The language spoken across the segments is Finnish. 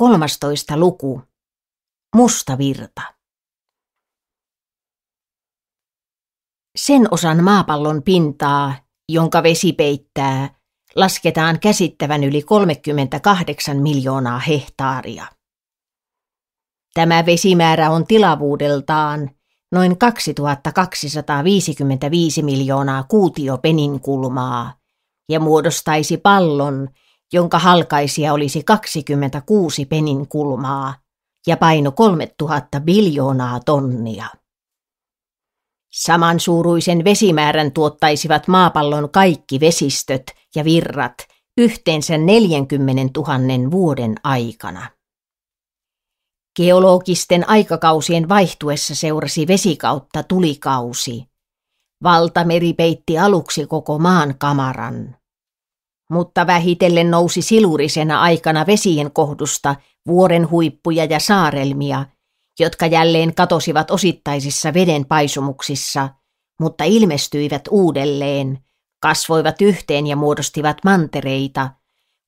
13. luku. virta. Sen osan maapallon pintaa, jonka vesi peittää, lasketaan käsittävän yli 38 miljoonaa hehtaaria. Tämä vesimäärä on tilavuudeltaan noin 2255 miljoonaa kuutiopeninkulmaa ja muodostaisi pallon – jonka halkaisia olisi 26 penin kulmaa ja paino 3000 biljoonaa tonnia. Samansuuruisen vesimäärän tuottaisivat maapallon kaikki vesistöt ja virrat yhteensä 40 000 vuoden aikana. Geologisten aikakausien vaihtuessa seurasi vesikautta tulikausi. Valtameri peitti aluksi koko maan kamaran mutta vähitellen nousi silurisena aikana vesien kohdusta vuoren huippuja ja saarelmia, jotka jälleen katosivat osittaisissa veden paisumuksissa, mutta ilmestyivät uudelleen, kasvoivat yhteen ja muodostivat mantereita,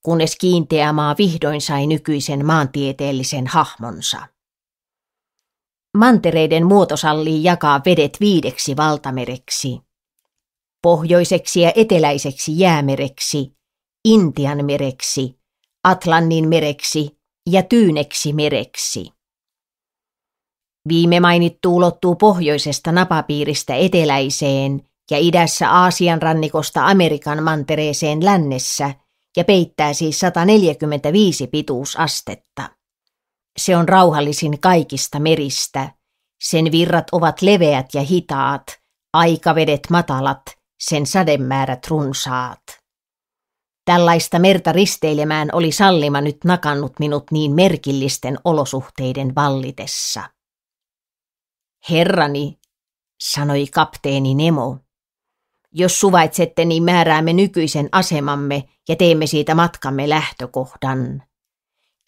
kunnes kiinteä maa vihdoin sai nykyisen maantieteellisen hahmonsa. Mantereiden muoto sallii jakaa vedet viideksi valtamereksi. Pohjoiseksi ja eteläiseksi jäämereksi – Intian mereksi, Atlannin mereksi ja Tyyneksi mereksi. Viime mainittu ulottuu pohjoisesta napapiiristä eteläiseen ja idässä Aasian rannikosta Amerikan mantereeseen lännessä ja peittää siis 145 pituusastetta. Se on rauhallisin kaikista meristä. Sen virrat ovat leveät ja hitaat, aikavedet matalat, sen sademäärät runsaat. Tällaista merta risteilemään oli sallima nyt nakannut minut niin merkillisten olosuhteiden vallitessa. Herrani, sanoi kapteeni Nemo, jos suvaitsette, niin määräämme nykyisen asemamme ja teemme siitä matkamme lähtökohdan.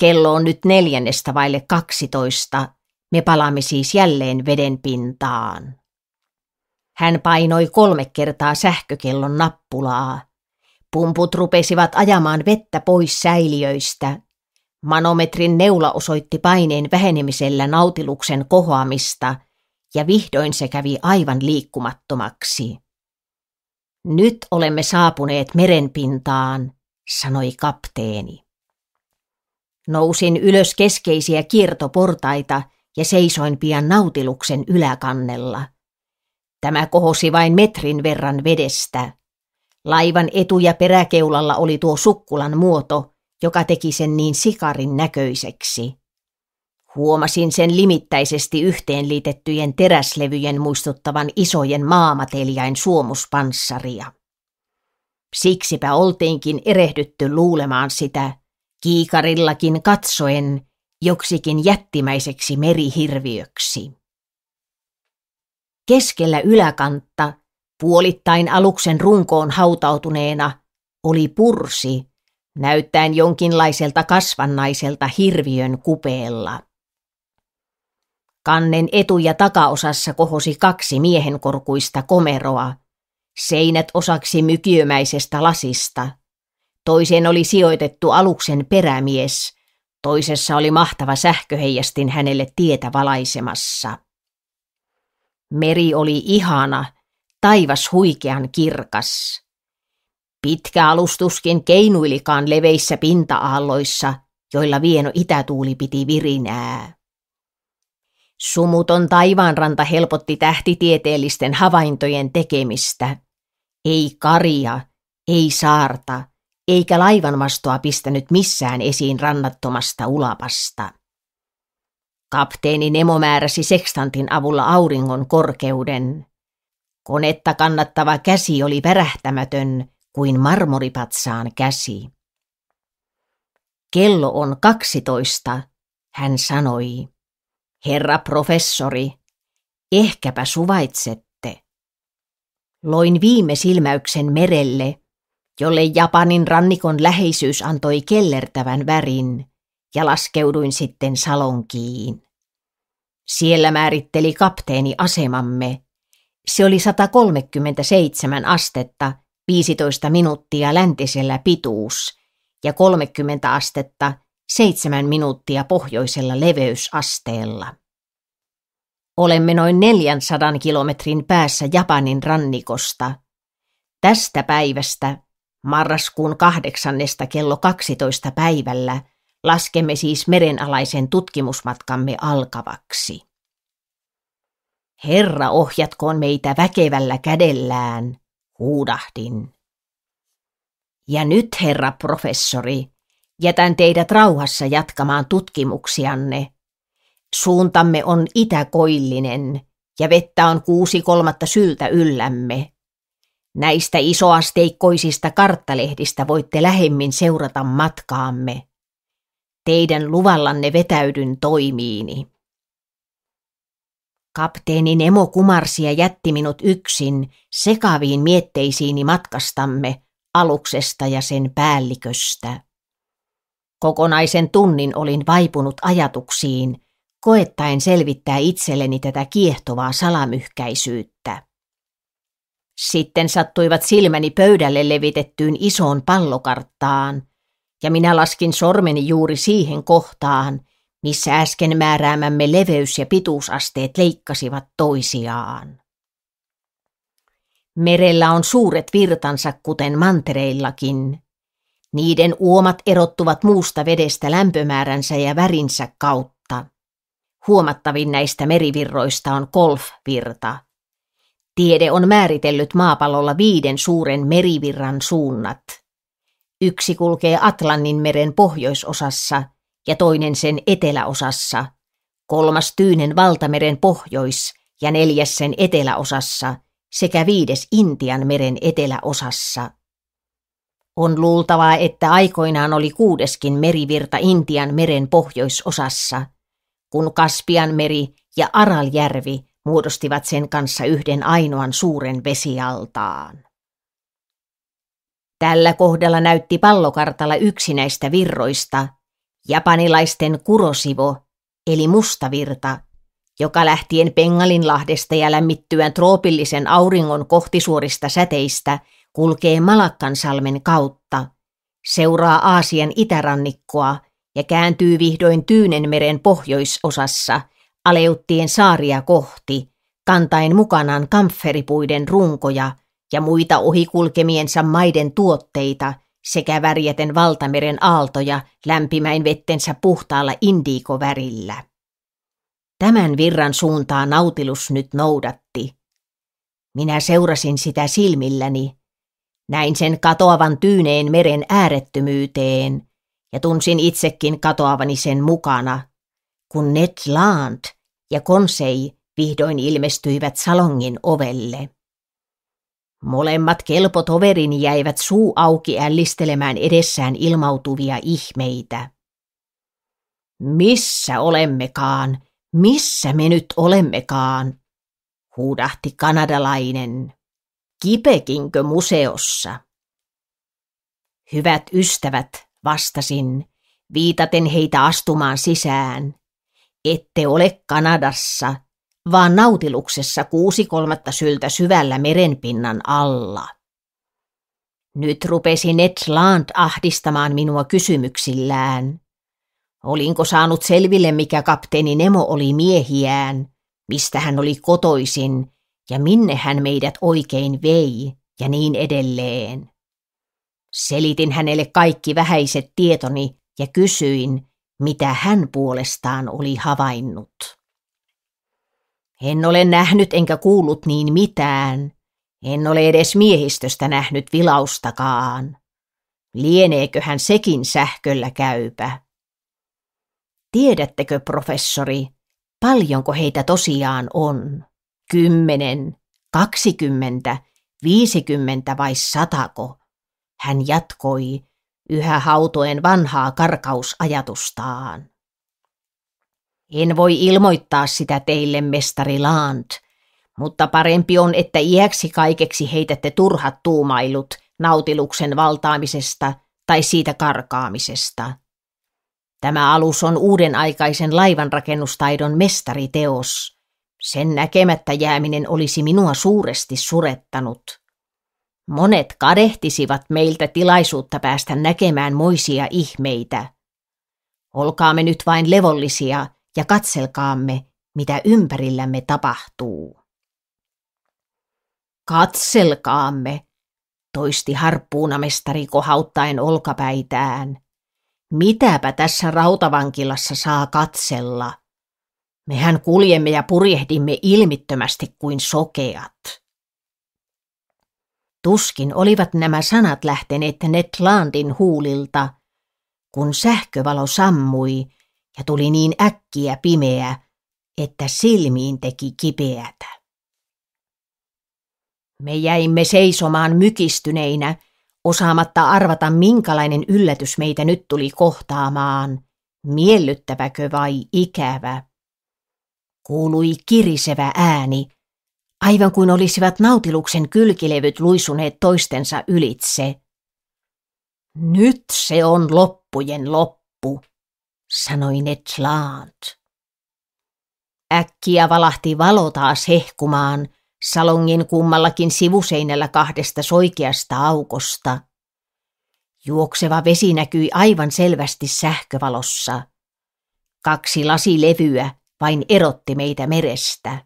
Kello on nyt neljännestä vaille kaksitoista, me palaamme siis jälleen veden pintaan. Hän painoi kolme kertaa sähkökellon nappulaa – Pumput rupesivat ajamaan vettä pois säiliöistä. Manometrin neula osoitti paineen vähenemisellä nautiluksen kohoamista, ja vihdoin se kävi aivan liikkumattomaksi. Nyt olemme saapuneet merenpintaan, sanoi kapteeni. Nousin ylös keskeisiä kiertoportaita ja seisoin pian nautiluksen yläkannella. Tämä kohosi vain metrin verran vedestä. Laivan etu- ja peräkeulalla oli tuo sukkulan muoto, joka teki sen niin sikarin näköiseksi. Huomasin sen limittäisesti yhteenliitettyjen teräslevyjen muistuttavan isojen maamateliain suomuspanssaria. Siksipä oltiinkin erehdytty luulemaan sitä, kiikarillakin katsoen, joksikin jättimäiseksi merihirviöksi. Keskellä yläkantta puolittain aluksen runkoon hautautuneena, oli pursi, näyttäen jonkinlaiselta kasvannaiselta hirviön kupeella. Kannen etu- ja takaosassa kohosi kaksi miehenkorkuista komeroa, seinät osaksi mykiömäisestä lasista. Toiseen oli sijoitettu aluksen perämies, toisessa oli mahtava sähköheijastin hänelle tietä valaisemassa. Meri oli ihana – taivas huikean kirkas. Pitkä alustuskin keinuilikaan leveissä pinta-aalloissa, joilla vieno itätuuli piti virinää. Sumuton taivaanranta helpotti tähtitieteellisten havaintojen tekemistä. Ei karia, ei saarta, eikä laivanmastoa pistänyt missään esiin rannattomasta ulapasta. Kapteeni Nemo määräsi sekstantin avulla auringon korkeuden. Konetta kannattava käsi oli värähtämätön kuin marmoripatsaan käsi. Kello on kaksitoista, hän sanoi. Herra professori, ehkäpä suvaitsette. Loin viime silmäyksen merelle, jolle Japanin rannikon läheisyys antoi kellertävän värin, ja laskeuduin sitten Salonkiin. Siellä määritteli kapteeni asemamme, se oli 137 astetta 15 minuuttia läntisellä pituus ja 30 astetta 7 minuuttia pohjoisella leveysasteella. Olemme noin 400 kilometrin päässä Japanin rannikosta. Tästä päivästä, marraskuun kahdeksannesta kello 12 päivällä, laskemme siis merenalaisen tutkimusmatkamme alkavaksi. Herra ohjatkoon meitä väkevällä kädellään, huudahdin. Ja nyt, herra professori, jätän teidät rauhassa jatkamaan tutkimuksianne. Suuntamme on itäkoillinen ja vettä on kuusi kolmatta syltä yllämme. Näistä isoasteikkoisista karttalehdistä voitte lähemmin seurata matkaamme. Teidän luvallanne vetäydyn toimiini. Kapteeni Nemo kumarsi ja jätti minut yksin sekaviin mietteisiini matkastamme, aluksesta ja sen päälliköstä. Kokonaisen tunnin olin vaipunut ajatuksiin, koettaen selvittää itselleni tätä kiehtovaa salamyhkäisyyttä. Sitten sattuivat silmäni pöydälle levitettyyn isoon pallokarttaan, ja minä laskin sormeni juuri siihen kohtaan, missä äsken määräämämme leveys- ja pituusasteet leikkasivat toisiaan. Merellä on suuret virtansa, kuten mantereillakin. Niiden uomat erottuvat muusta vedestä lämpömääränsä ja värinsä kautta. Huomattavin näistä merivirroista on golfvirta. Tiede on määritellyt maapallolla viiden suuren merivirran suunnat. Yksi kulkee Atlannin meren pohjoisosassa – ja toinen sen eteläosassa, kolmas Tyynen valtameren pohjois- ja neljäs sen eteläosassa sekä viides Intian meren eteläosassa. On luultavaa, että aikoinaan oli kuudeskin merivirta Intian meren pohjoisosassa, kun Kaspian meri ja Araljärvi muodostivat sen kanssa yhden ainoan suuren vesialtaan. Tällä kohdalla näytti pallokartalla yksi näistä virroista – japanilaisten kurosivo, eli mustavirta, joka lähtien Pengalinlahdesta ja lämmittyään troopillisen auringon kohtisuorista säteistä kulkee Malakkansalmen kautta, seuraa Aasian itärannikkoa ja kääntyy vihdoin Tyynenmeren pohjoisosassa, aleuttien saaria kohti, kantain mukanaan kamferipuiden runkoja – ja muita ohikulkemiensa maiden tuotteita sekä värjäten valtameren aaltoja lämpimäin vettensä puhtaalla indiikovärillä. Tämän virran suuntaa nautilus nyt noudatti. Minä seurasin sitä silmilläni. Näin sen katoavan tyyneen meren äärettömyyteen ja tunsin itsekin katoavani sen mukana, kun Ned Land ja Konsei vihdoin ilmestyivät salongin ovelle. Molemmat kelpotoverin jäivät suu auki ällistelemään edessään ilmautuvia ihmeitä. Missä olemmekaan? Missä me nyt olemmekaan? huudahti kanadalainen. Kipekinkö museossa? Hyvät ystävät, vastasin, viitaten heitä astumaan sisään. Ette ole Kanadassa, vaan nautiluksessa kuusi kolmatta syltä syvällä merenpinnan alla. Nyt rupesi Ned Land ahdistamaan minua kysymyksillään. Olinko saanut selville, mikä kapteeni Nemo oli miehiään, mistä hän oli kotoisin ja minne hän meidät oikein vei ja niin edelleen. Selitin hänelle kaikki vähäiset tietoni ja kysyin, mitä hän puolestaan oli havainnut. En ole nähnyt enkä kuullut niin mitään. En ole edes miehistöstä nähnyt vilaustakaan. Lieneeköhän sekin sähköllä käypä? Tiedättekö, professori, paljonko heitä tosiaan on? Kymmenen, kaksikymmentä, viisikymmentä vai satako? Hän jatkoi, yhä hautoen vanhaa karkausajatustaan. En voi ilmoittaa sitä teille, mestari Land, mutta parempi on, että iäksi kaikeksi heitätte turhat tuumailut nautiluksen valtaamisesta tai siitä karkaamisesta. Tämä alus on uuden aikaisen laivanrakennustaidon mestariteos. Sen näkemättä jääminen olisi minua suuresti surettanut. Monet kadehtisivat meiltä tilaisuutta päästä näkemään moisia ihmeitä. Olkaamme nyt vain levollisia ja katselkaamme, mitä ympärillämme tapahtuu. Katselkaamme, toisti harppuunamestari kohauttaen olkapäitään. Mitäpä tässä rautavankilassa saa katsella? Mehän kuljemme ja purjehdimme ilmittömästi kuin sokeat. Tuskin olivat nämä sanat lähteneet Netlandin huulilta, kun sähkövalo sammui ja tuli niin äkkiä pimeä, että silmiin teki kipeätä. Me jäimme seisomaan mykistyneinä, osaamatta arvata minkälainen yllätys meitä nyt tuli kohtaamaan, miellyttäväkö vai ikävä. Kuului kirisevä ääni, aivan kuin olisivat nautiluksen kylkilevyt luisuneet toistensa ylitse. Nyt se on loppujen loppu sanoi Ned Land. Äkkiä valahti valo taas hehkumaan salongin kummallakin sivuseinällä kahdesta soikeasta aukosta. Juokseva vesi näkyi aivan selvästi sähkövalossa. Kaksi lasilevyä vain erotti meitä merestä.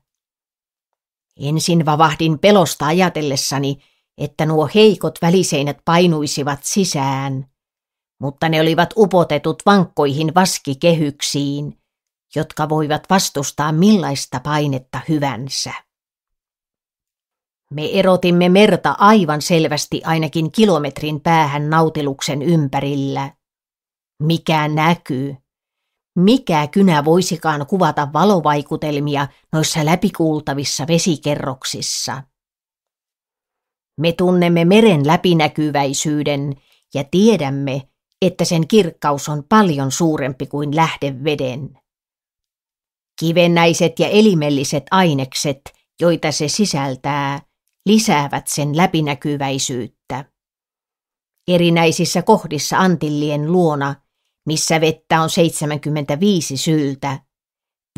Ensin vavahdin pelosta ajatellessani, että nuo heikot väliseinät painuisivat sisään – mutta ne olivat upotetut vankkoihin vaskikehyksiin, jotka voivat vastustaa millaista painetta hyvänsä. Me erotimme merta aivan selvästi ainakin kilometrin päähän nautiluksen ympärillä. Mikä näkyy? Mikä kynä voisikaan kuvata valovaikutelmia noissa läpikuultavissa vesikerroksissa? Me tunnemme meren läpinäkyväisyyden ja tiedämme, että sen kirkkaus on paljon suurempi kuin lähdeveden. Kivennäiset ja elimelliset ainekset, joita se sisältää, lisäävät sen läpinäkyväisyyttä. Erinäisissä kohdissa Antillien luona, missä vettä on 75 syltä,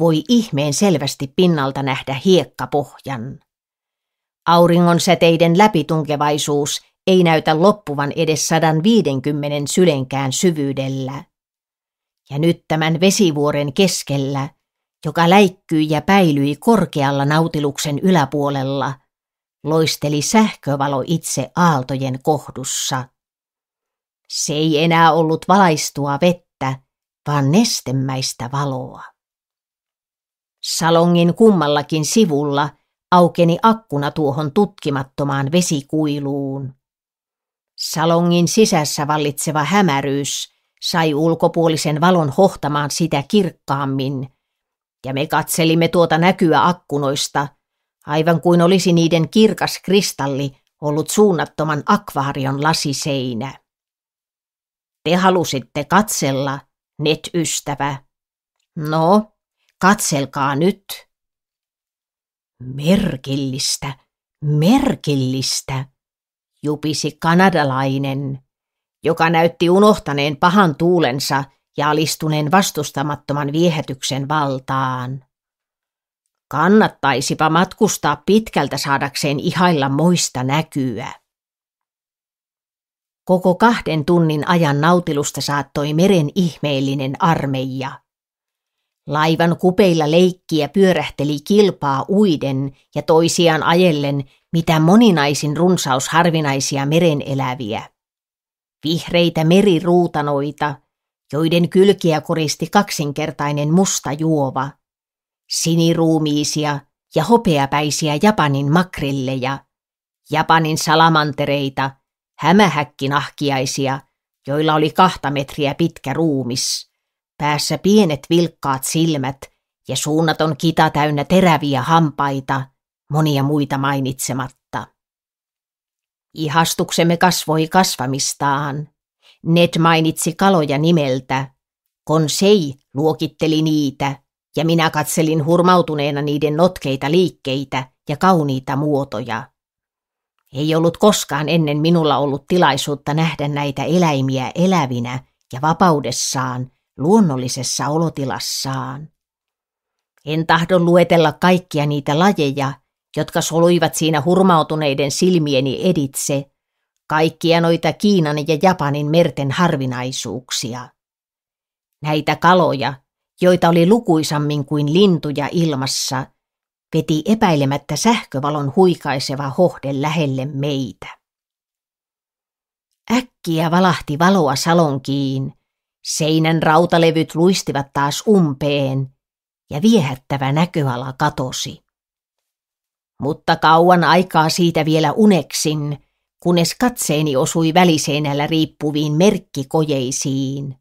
voi ihmeen selvästi pinnalta nähdä hiekkapohjan. Auringon säteiden läpitunkevaisuus ei näytä loppuvan edes 150 sylenkään syvyydellä. Ja nyt tämän vesivuoren keskellä, joka läikkyi ja päilyi korkealla nautiluksen yläpuolella, loisteli sähkövalo itse aaltojen kohdussa. Se ei enää ollut valaistua vettä, vaan nestemäistä valoa. Salongin kummallakin sivulla – aukeni akkuna tuohon tutkimattomaan vesikuiluun. Salongin sisässä vallitseva hämäryys sai ulkopuolisen valon hohtamaan sitä kirkkaammin, ja me katselimme tuota näkyä akkunoista, aivan kuin olisi niiden kirkas kristalli ollut suunnattoman akvaarion lasiseinä. Te halusitte katsella, net ystävä. No, katselkaa nyt. Merkillistä, merkillistä jupisi kanadalainen, joka näytti unohtaneen pahan tuulensa ja alistuneen vastustamattoman viehätyksen valtaan. Kannattaisipa matkustaa pitkältä saadakseen ihailla moista näkyä. Koko kahden tunnin ajan nautilusta saattoi meren ihmeellinen armeija. Laivan kupeilla leikkiä pyörähteli kilpaa uiden ja toisiaan ajellen mitä moninaisin runsaus harvinaisia mereneläviä. Vihreitä meriruutanoita, joiden kylkiä koristi kaksinkertainen musta juova, siniruumiisia ja hopeapäisiä Japanin makrilleja, Japanin salamantereita, hämähäkkinahkiaisia, joilla oli kahta metriä pitkä ruumis – päässä pienet vilkkaat silmät ja suunnaton kita täynnä teräviä hampaita, monia muita mainitsematta. Ihastuksemme kasvoi kasvamistaan. Ned mainitsi kaloja nimeltä. Konsei luokitteli niitä, ja minä katselin hurmautuneena niiden notkeita liikkeitä ja kauniita muotoja. Ei ollut koskaan ennen minulla ollut tilaisuutta nähdä näitä eläimiä elävinä ja vapaudessaan luonnollisessa olotilassaan. En tahdo luetella kaikkia niitä lajeja, jotka soluivat siinä hurmautuneiden silmieni editse, kaikkia noita Kiinan ja Japanin merten harvinaisuuksia. Näitä kaloja, joita oli lukuisammin kuin lintuja ilmassa, veti epäilemättä sähkövalon huikaiseva hohde lähelle meitä. Äkkiä valahti valoa salonkiin, Seinän rautalevyt luistivat taas umpeen ja viehättävä näköala katosi. Mutta kauan aikaa siitä vielä uneksin, kunnes katseeni osui väliseinällä riippuviin merkkikojeisiin.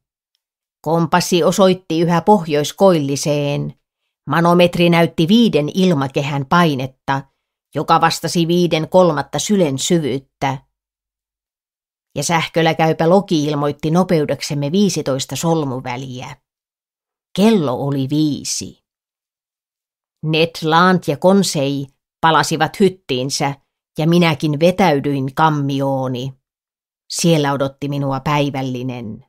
Kompassi osoitti yhä pohjoiskoilliseen. Manometri näytti viiden ilmakehän painetta, joka vastasi viiden kolmatta sylen syvyyttä ja sähköllä käypä Loki ilmoitti nopeudeksemme 15 solmuväliä. Kello oli viisi. Ned Land ja Konsei palasivat hyttiinsä ja minäkin vetäydyin kammiooni. Siellä odotti minua päivällinen.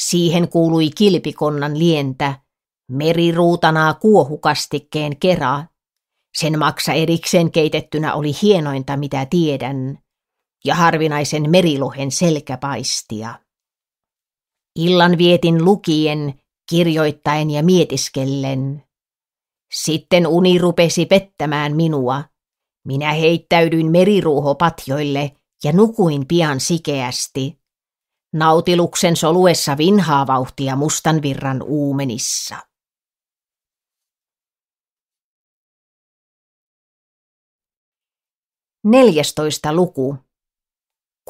Siihen kuului kilpikonnan lientä, meriruutanaa kuohukastikkeen kera. Sen maksa erikseen keitettynä oli hienointa, mitä tiedän – ja harvinaisen merilohen selkäpaistia. Illan vietin lukien, kirjoittain ja mietiskellen. Sitten uni rupesi pettämään minua. Minä heittäydyin meriruuhopatjoille ja nukuin pian sikeästi. Nautiluksen soluessa vinhaa vauhtia mustan virran uumenissa. Neljästoista luku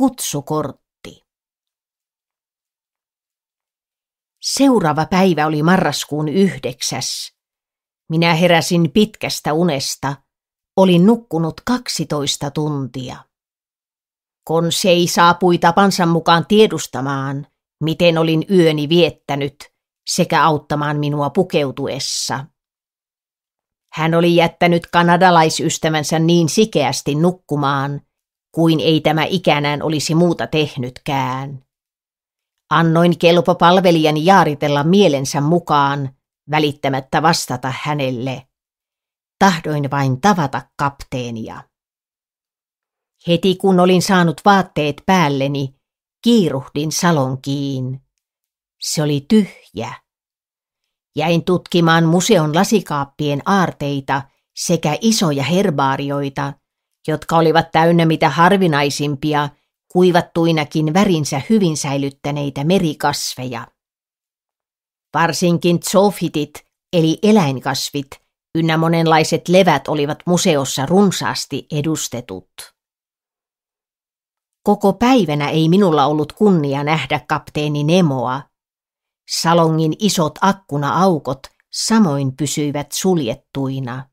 Kutsukortti. Seuraava päivä oli marraskuun yhdeksäs. Minä heräsin pitkästä unesta. Olin nukkunut kaksitoista tuntia. Konsei saapui tapansa mukaan tiedustamaan, miten olin yöni viettänyt, sekä auttamaan minua pukeutuessa. Hän oli jättänyt kanadalaisystävänsä niin sikeästi nukkumaan, kuin ei tämä ikänään olisi muuta tehnytkään. Annoin kelpo palvelijani jaaritella mielensä mukaan, välittämättä vastata hänelle. Tahdoin vain tavata kapteenia. Heti kun olin saanut vaatteet päälleni, kiiruhdin salonkiin. Se oli tyhjä. Jäin tutkimaan museon lasikaappien aarteita sekä isoja herbaarioita, jotka olivat täynnä mitä harvinaisimpia, kuivattuinakin värinsä hyvin säilyttäneitä merikasveja. Varsinkin zofitit, eli eläinkasvit, ynnä monenlaiset levät olivat museossa runsaasti edustetut. Koko päivänä ei minulla ollut kunnia nähdä kapteeni Nemoa. Salongin isot akkuna-aukot samoin pysyivät suljettuina.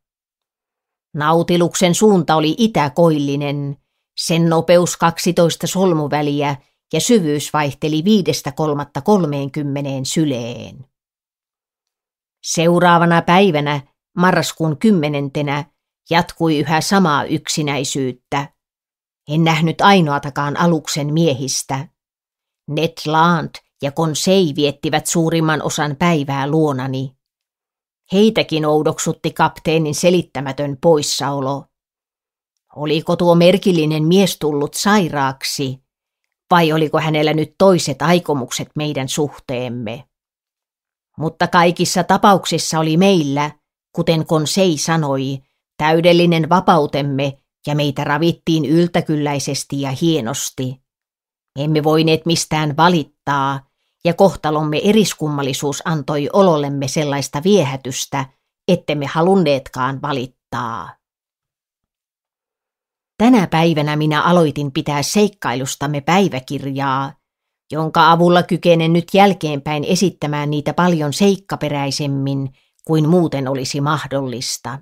Nautiluksen suunta oli itäkoillinen, sen nopeus 12 solmuväliä ja syvyys vaihteli viidestä kolmatta kolmeenkymmeneen syleen. Seuraavana päivänä, marraskuun kymmenentenä, jatkui yhä samaa yksinäisyyttä. En nähnyt ainoatakaan aluksen miehistä. Ned ja Konsei viettivät suurimman osan päivää luonani. Heitäkin oudoksutti kapteenin selittämätön poissaolo. Oliko tuo merkillinen mies tullut sairaaksi, vai oliko hänellä nyt toiset aikomukset meidän suhteemme? Mutta kaikissa tapauksissa oli meillä, kuten Konsei sanoi, täydellinen vapautemme ja meitä ravittiin yltäkylläisesti ja hienosti. Emme voineet mistään valittaa, ja kohtalomme eriskummallisuus antoi olollemme sellaista viehätystä, ettemme halunneetkaan valittaa. Tänä päivänä minä aloitin pitää seikkailustamme päiväkirjaa, jonka avulla kykenen nyt jälkeenpäin esittämään niitä paljon seikkaperäisemmin kuin muuten olisi mahdollista.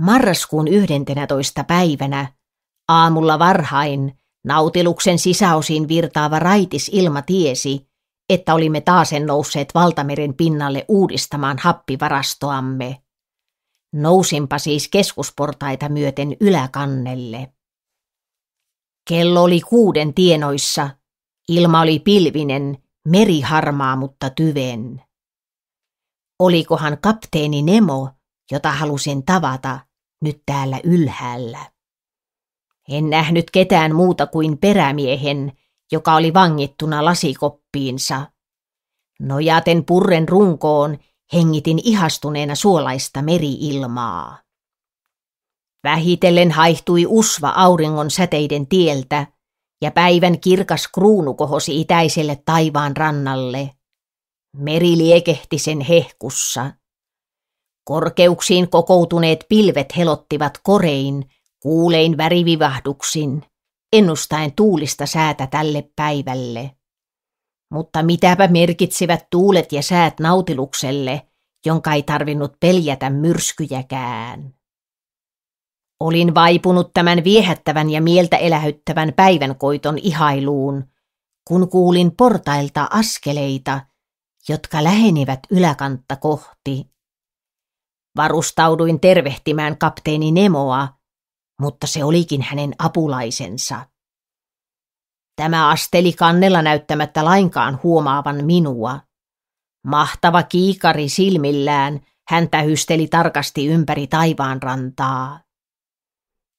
Marraskuun 11. päivänä, aamulla varhain, Nautiluksen sisäosiin virtaava raitis ilma tiesi, että olimme taasen nousseet valtameren pinnalle uudistamaan happivarastoamme. Nousinpa siis keskusportaita myöten yläkannelle. Kello oli kuuden tienoissa. Ilma oli pilvinen, meri harmaa, mutta tyven. Olikohan kapteeni Nemo, jota halusin tavata, nyt täällä ylhäällä? En nähnyt ketään muuta kuin perämiehen, joka oli vangittuna lasikoppiinsa. Nojaten purren runkoon hengitin ihastuneena suolaista meriilmaa. Vähitellen haihtui usva auringon säteiden tieltä, ja päivän kirkas kruunu kohosi itäiselle taivaan rannalle. Meri liekehti sen hehkussa. Korkeuksiin kokoutuneet pilvet helottivat korein, Kuulein värivivahduksin, ennustaen tuulista säätä tälle päivälle. Mutta mitäpä merkitsivät tuulet ja säät nautilukselle, jonka ei tarvinnut peljätä myrskyjäkään. Olin vaipunut tämän viehättävän ja mieltä elähyttävän päivänkoiton ihailuun, kun kuulin portailta askeleita, jotka lähenivät yläkantta kohti. Varustauduin tervehtimään kapteeni Nemoa, mutta se olikin hänen apulaisensa. Tämä asteli kannella näyttämättä lainkaan huomaavan minua. Mahtava kiikari silmillään, hän tähysteli tarkasti ympäri taivaanrantaa.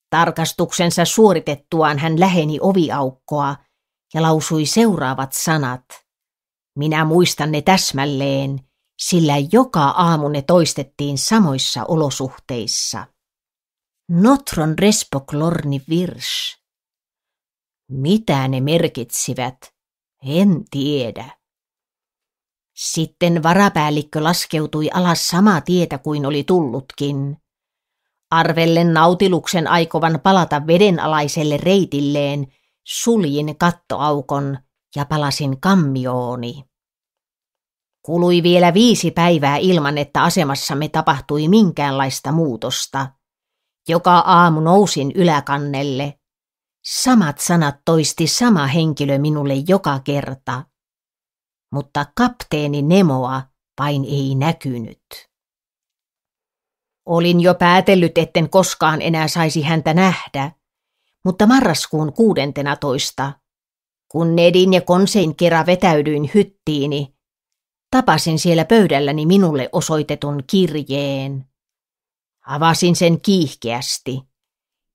Tarkastuksensa suoritettuaan hän läheni oviaukkoa ja lausui seuraavat sanat. Minä muistan ne täsmälleen, sillä joka aamu ne toistettiin samoissa olosuhteissa. Notron respoklorni virs. Mitä ne merkitsivät, en tiedä. Sitten varapäällikkö laskeutui alas samaa tietä kuin oli tullutkin. Arvellen nautiluksen aikovan palata vedenalaiselle reitilleen, suljin kattoaukon ja palasin kammiooni. Kului vielä viisi päivää ilman, että asemassamme tapahtui minkäänlaista muutosta – joka aamu nousin yläkannelle. Samat sanat toisti sama henkilö minulle joka kerta. Mutta kapteeni Nemoa vain ei näkynyt. Olin jo päätellyt, etten koskaan enää saisi häntä nähdä, mutta marraskuun kuudentena toista, kun Nedin ja Konsein kera vetäydyin hyttiini, tapasin siellä pöydälläni minulle osoitetun kirjeen. Avasin sen kiihkeästi.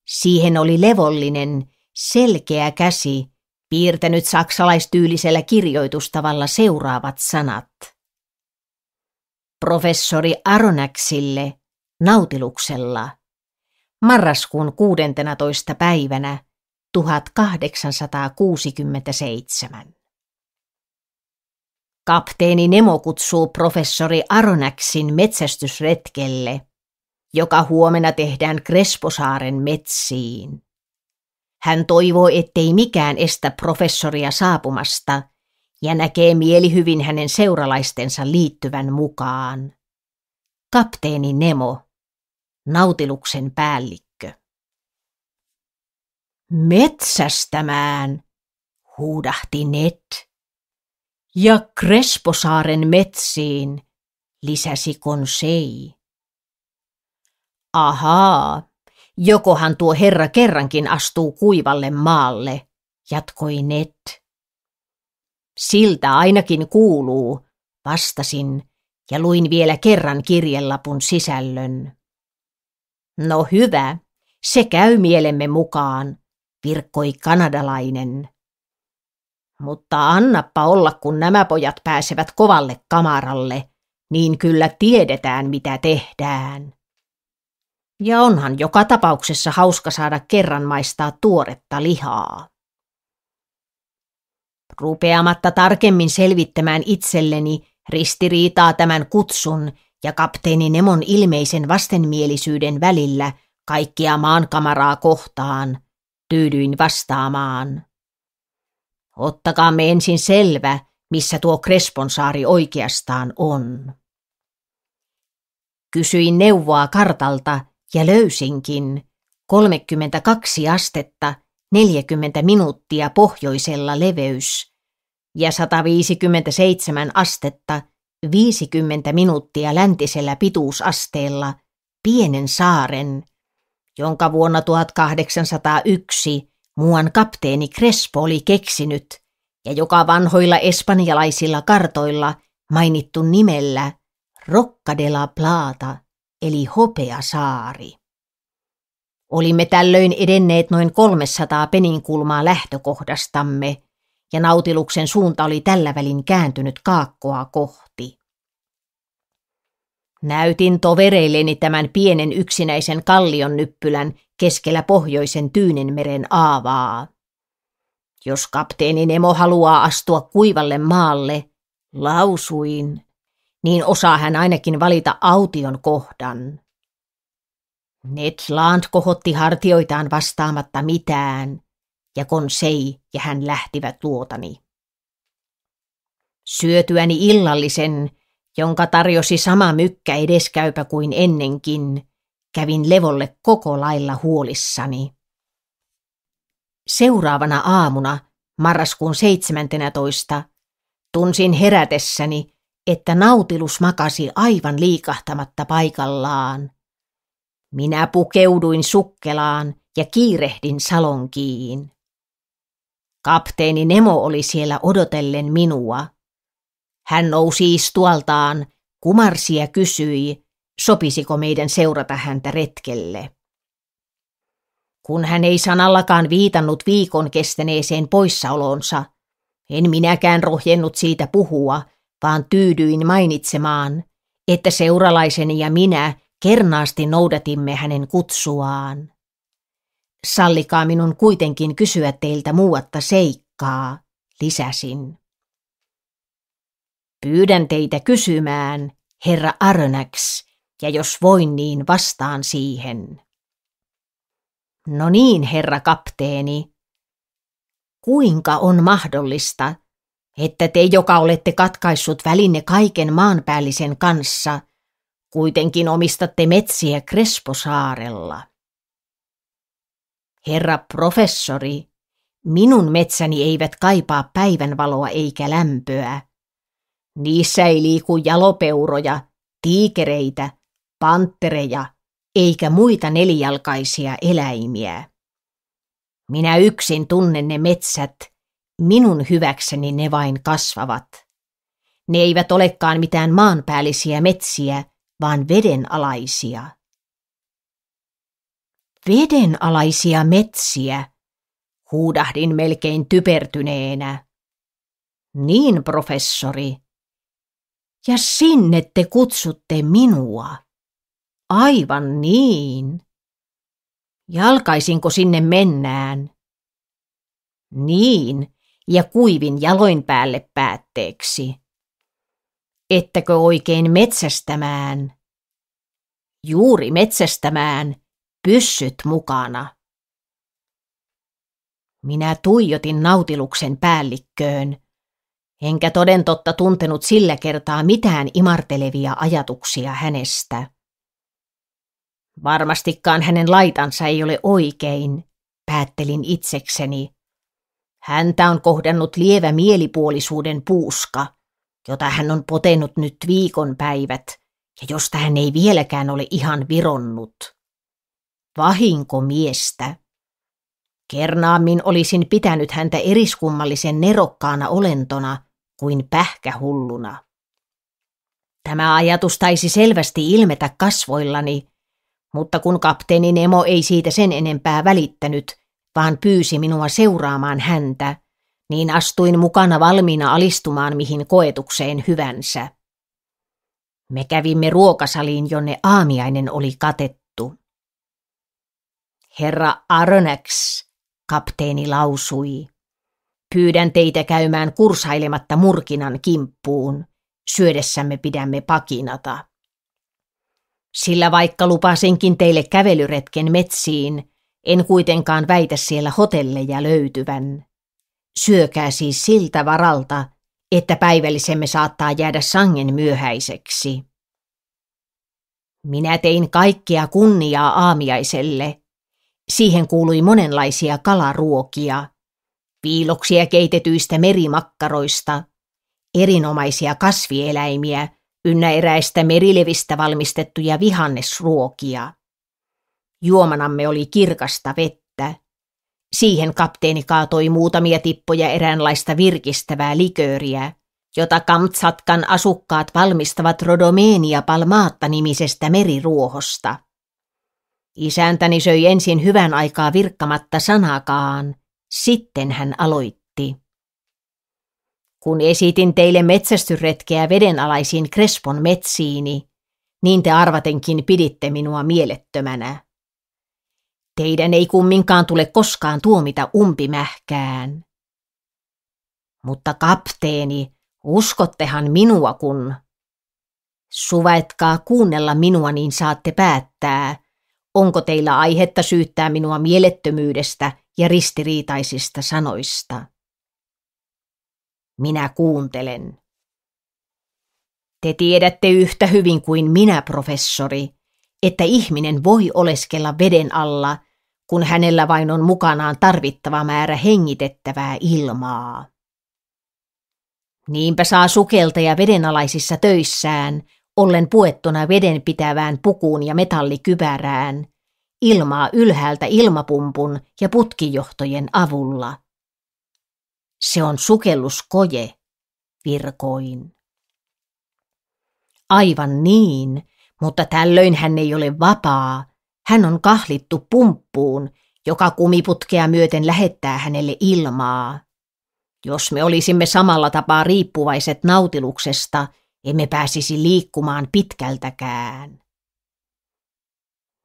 Siihen oli levollinen, selkeä käsi, piirtänyt saksalaistyylisellä kirjoitustavalla seuraavat sanat. Professori Aronaksille nautiluksella marraskuun 16. päivänä 1867. Kapteeni Nemo kutsuu professori Aronaksin metsästysretkelle – joka huomenna tehdään Kresposaaren metsiin. Hän toivoo, ettei mikään estä professoria saapumasta ja näkee mielihyvin hänen seuralaistensa liittyvän mukaan. Kapteeni Nemo, nautiluksen päällikkö. Metsästämään, huudahti Ned. Ja Kresposaaren metsiin, lisäsi Konsei. Ahaa, jokohan tuo herra kerrankin astuu kuivalle maalle, jatkoi Ned. Siltä ainakin kuuluu, vastasin ja luin vielä kerran kirjelapun sisällön. No hyvä, se käy mielemme mukaan, virkkoi kanadalainen. Mutta annappa olla, kun nämä pojat pääsevät kovalle kamaralle, niin kyllä tiedetään, mitä tehdään. Ja onhan joka tapauksessa hauska saada kerran maistaa tuoretta lihaa. Rupeamatta tarkemmin selvittämään itselleni ristiriitaa tämän kutsun ja kapteeni Nemon ilmeisen vastenmielisyyden välillä kaikkia maankamaraa kohtaan, tyydyin vastaamaan. Ottakaamme ensin selvä, missä tuo Kresponsaari oikeastaan on. Kysyin neuvoa kartalta, ja löysinkin 32 astetta 40 minuuttia pohjoisella leveys ja 157 astetta 50 minuuttia läntisellä pituusasteella pienen saaren, jonka vuonna 1801 muuan kapteeni Crespo oli keksinyt ja joka vanhoilla espanjalaisilla kartoilla mainittu nimellä Rocca de la Plata eli hopeasaari. Olimme tällöin edenneet noin 300 peninkulmaa lähtökohdastamme, ja nautiluksen suunta oli tällä välin kääntynyt kaakkoa kohti. Näytin tovereilleni tämän pienen yksinäisen kallion nyppylän keskellä pohjoisen Tyynenmeren aavaa. Jos kapteeni Nemo haluaa astua kuivalle maalle, lausuin, niin osaa hän ainakin valita aution kohdan. Ned Land kohotti hartioitaan vastaamatta mitään, ja sei ja hän lähtivät luotani. Syötyäni illallisen, jonka tarjosi sama mykkä edeskäypä kuin ennenkin, kävin levolle koko lailla huolissani. Seuraavana aamuna, marraskuun 17, tunsin herätessäni, että nautilus makasi aivan liikahtamatta paikallaan. Minä pukeuduin sukkelaan ja kiirehdin salonkiin. Kapteeni Nemo oli siellä odotellen minua. Hän nousi istualtaan, kumarsi ja kysyi, sopisiko meidän seurata häntä retkelle. Kun hän ei sanallakaan viitannut viikon kestäneeseen poissaolonsa, en minäkään rohjennut siitä puhua, vaan tyydyin mainitsemaan, että seuralaiseni ja minä kernaasti noudatimme hänen kutsuaan. Sallikaa minun kuitenkin kysyä teiltä muuatta seikkaa, lisäsin. Pyydän teitä kysymään, herra Arnax, ja jos voin, niin vastaan siihen. No niin, herra kapteeni. Kuinka on mahdollista, että te, joka olette katkaissut välinne kaiken maanpäällisen kanssa, kuitenkin omistatte metsiä Kresposaarella. Herra professori, minun metsäni eivät kaipaa päivänvaloa eikä lämpöä. Niissä ei liiku jalopeuroja, tiikereitä, panttereja eikä muita nelijalkaisia eläimiä. Minä yksin tunnen ne metsät, Minun hyväkseni ne vain kasvavat. Ne eivät olekaan mitään maanpäällisiä metsiä, vaan vedenalaisia. Vedenalaisia metsiä, huudahdin melkein typertyneenä. Niin, professori. Ja sinne te kutsutte minua. Aivan niin. Jalkaisinko sinne mennään? Niin, ja kuivin jaloin päälle päätteeksi. Ettäkö oikein metsästämään? Juuri metsästämään, pyssyt mukana. Minä tuijotin nautiluksen päällikköön, enkä toden totta tuntenut sillä kertaa mitään imartelevia ajatuksia hänestä. Varmastikaan hänen laitansa ei ole oikein, päättelin itsekseni Häntä on kohdannut lievä mielipuolisuuden puuska, jota hän on potenut nyt viikon päivät, ja josta hän ei vieläkään ole ihan vironnut. Vahinko miestä. Kernaammin olisin pitänyt häntä eriskummallisen nerokkaana olentona kuin pähkähulluna. Tämä ajatus taisi selvästi ilmetä kasvoillani, mutta kun kapteeni Nemo ei siitä sen enempää välittänyt, vaan pyysi minua seuraamaan häntä, niin astuin mukana valmiina alistumaan mihin koetukseen hyvänsä. Me kävimme ruokasaliin, jonne aamiainen oli katettu. Herra Arnex, kapteeni lausui, pyydän teitä käymään kursailematta murkinan kimppuun. Syödessämme pidämme pakinata. Sillä vaikka lupasinkin teille kävelyretken metsiin, en kuitenkaan väitä siellä hotelleja löytyvän. Syökää siis siltä varalta, että päivällisemme saattaa jäädä sangen myöhäiseksi. Minä tein kaikkea kunniaa aamiaiselle. Siihen kuului monenlaisia kalaruokia, piiloksia keitetyistä merimakkaroista, erinomaisia kasvieläimiä ynnä eräistä merilevistä valmistettuja vihannesruokia. Juomanamme oli kirkasta vettä. Siihen kapteeni kaatoi muutamia tippoja eräänlaista virkistävää likööriä, jota Kamtsatkan asukkaat valmistavat Rodomeenia Palmaatta-nimisestä meriruohosta. Isäntäni söi ensin hyvän aikaa virkkamatta sanakaan, sitten hän aloitti. Kun esitin teille metsästyretkeä vedenalaisiin Krespon metsiini, niin te arvatenkin piditte minua mielettömänä. Teidän ei kumminkaan tule koskaan tuomita umpimähkään. Mutta kapteeni, uskottehan minua kun... Suvaitkaa kuunnella minua, niin saatte päättää, onko teillä aihetta syyttää minua mielettömyydestä ja ristiriitaisista sanoista. Minä kuuntelen. Te tiedätte yhtä hyvin kuin minä, professori, että ihminen voi oleskella veden alla – kun hänellä vain on mukanaan tarvittava määrä hengitettävää ilmaa. Niinpä saa sukeltaja vedenalaisissa töissään, ollen puettuna veden pitävään pukuun ja metallikypärään, ilmaa ylhäältä ilmapumpun ja putkijohtojen avulla. Se on sukelluskoje, virkoin. Aivan niin, mutta tällöin hän ei ole vapaa, hän on kahlittu pumppuun, joka kumiputkea myöten lähettää hänelle ilmaa. Jos me olisimme samalla tapaa riippuvaiset nautiluksesta, emme pääsisi liikkumaan pitkältäkään.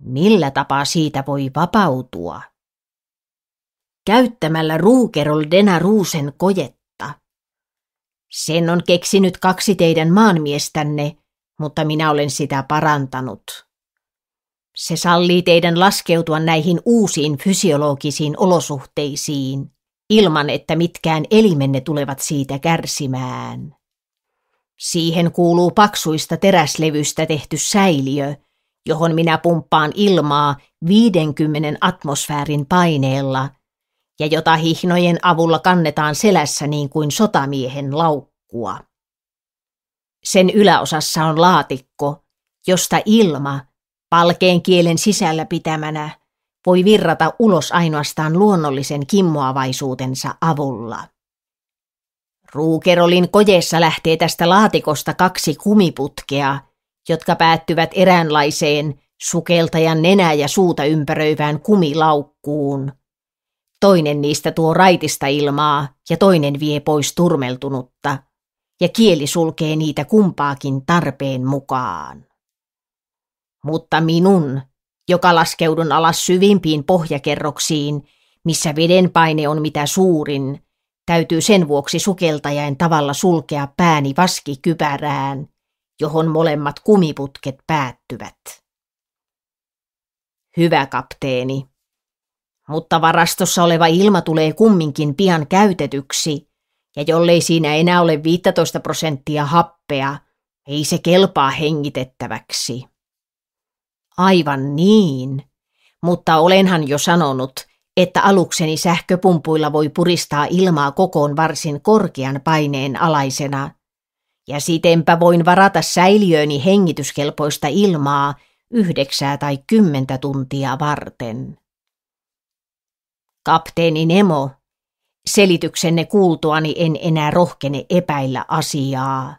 Millä tapaa siitä voi vapautua? Käyttämällä Ruukerol ruusen kojetta. Sen on keksinyt kaksi teidän maanmiestänne, mutta minä olen sitä parantanut. Se sallii teidän laskeutua näihin uusiin fysiologisiin olosuhteisiin, ilman että mitkään elimenne tulevat siitä kärsimään. Siihen kuuluu paksuista teräslevystä tehty säiliö, johon minä pumppaan ilmaa 50 atmosfäärin paineella ja jota hihnojen avulla kannetaan selässä niin kuin sotamiehen laukkua. Sen yläosassa on laatikko, josta ilma – palkeen kielen sisällä pitämänä, voi virrata ulos ainoastaan luonnollisen kimmoavaisuutensa avulla. Ruukerolin kojeessa lähtee tästä laatikosta kaksi kumiputkea, jotka päättyvät eräänlaiseen sukeltajan nenää ja suuta ympäröivään kumilaukkuun. Toinen niistä tuo raitista ilmaa ja toinen vie pois turmeltunutta, ja kieli sulkee niitä kumpaakin tarpeen mukaan mutta minun, joka laskeudun alas syvimpiin pohjakerroksiin, missä vedenpaine on mitä suurin, täytyy sen vuoksi sukeltajain tavalla sulkea pääni vaskikypärään, johon molemmat kumiputket päättyvät. Hyvä kapteeni, mutta varastossa oleva ilma tulee kumminkin pian käytetyksi, ja jollei siinä enää ole 15 prosenttia happea, ei se kelpaa hengitettäväksi. Aivan niin. Mutta olenhan jo sanonut, että alukseni sähköpumpuilla voi puristaa ilmaa kokoon varsin korkean paineen alaisena. Ja sitenpä voin varata säiliöni hengityskelpoista ilmaa yhdeksää tai kymmentä tuntia varten. Kapteeni Nemo, selityksenne kuultuani en enää rohkene epäillä asiaa.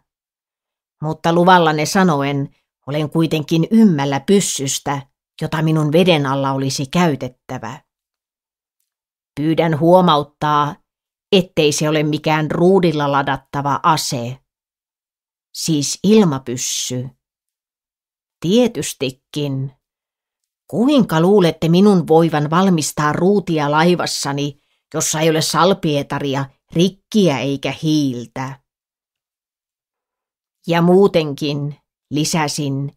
Mutta luvallanne sanoen, olen kuitenkin ymmällä pyssystä, jota minun veden alla olisi käytettävä. Pyydän huomauttaa, ettei se ole mikään ruudilla ladattava ase, siis ilmapyssy. Tietystikin. Kuinka luulette minun voivan valmistaa ruutia laivassani, jossa ei ole salpietaria, rikkiä eikä hiiltä? Ja muutenkin, Lisäsin,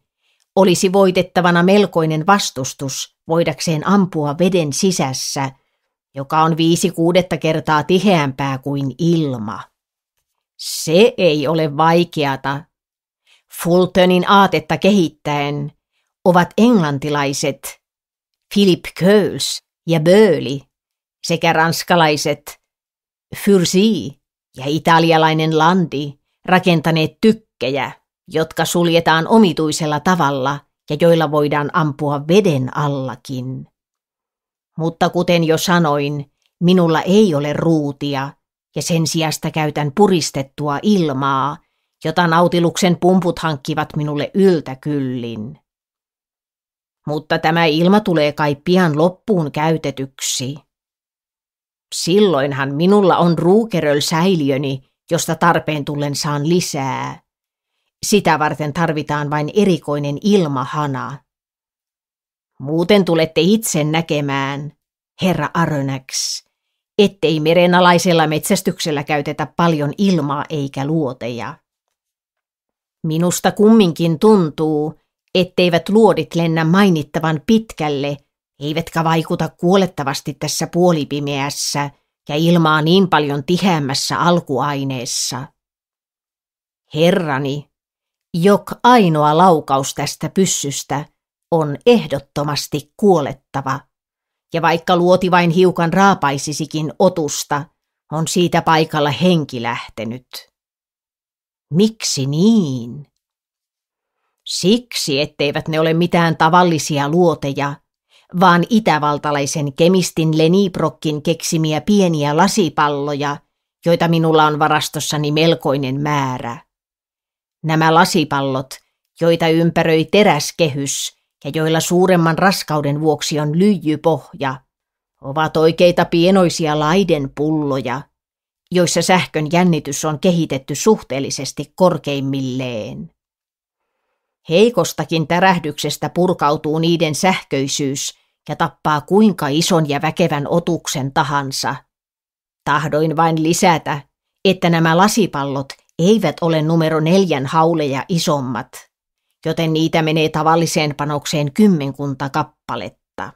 olisi voitettavana melkoinen vastustus voidakseen ampua veden sisässä, joka on viisi kuudetta kertaa tiheämpää kuin ilma. Se ei ole vaikeata. Fultonin aatetta kehittäen ovat englantilaiset Philip Coles ja Böli sekä ranskalaiset Fursi ja italialainen Landi rakentaneet tykkejä, jotka suljetaan omituisella tavalla ja joilla voidaan ampua veden allakin. Mutta kuten jo sanoin, minulla ei ole ruutia, ja sen sijasta käytän puristettua ilmaa, jota nautiluksen pumput hankkivat minulle yltäkyllin. Mutta tämä ilma tulee kai pian loppuun käytetyksi. Silloinhan minulla on ruukeröl säiliöni, josta tarpeen tullen saan lisää. Sitä varten tarvitaan vain erikoinen ilmahana. Muuten tulette itse näkemään, herra Arönäx, ettei merenalaisella metsästyksellä käytetä paljon ilmaa eikä luoteja. Minusta kumminkin tuntuu, etteivät luodit lennä mainittavan pitkälle, eivätkä vaikuta kuolettavasti tässä puolipimeässä ja ilmaa niin paljon tiheämmässä alkuaineessa. Herrani, Jok ainoa laukaus tästä pyssystä on ehdottomasti kuolettava. Ja vaikka luoti vain hiukan raapaisisikin otusta, on siitä paikalla henki lähtenyt. Miksi niin? Siksi, etteivät ne ole mitään tavallisia luoteja, vaan itävaltalaisen kemistin Leniprokkin keksimiä pieniä lasipalloja, joita minulla on varastossani melkoinen määrä. Nämä lasipallot, joita ympäröi teräskehys ja joilla suuremman raskauden vuoksi on lyijypohja, ovat oikeita pienoisia laiden pulloja, joissa sähkön jännitys on kehitetty suhteellisesti korkeimmilleen. Heikostakin tärähdyksestä purkautuu niiden sähköisyys ja tappaa kuinka ison ja väkevän otuksen tahansa. Tahdoin vain lisätä, että nämä lasipallot eivät ole numero neljän hauleja isommat, joten niitä menee tavalliseen panokseen kymmenkunta kappaletta.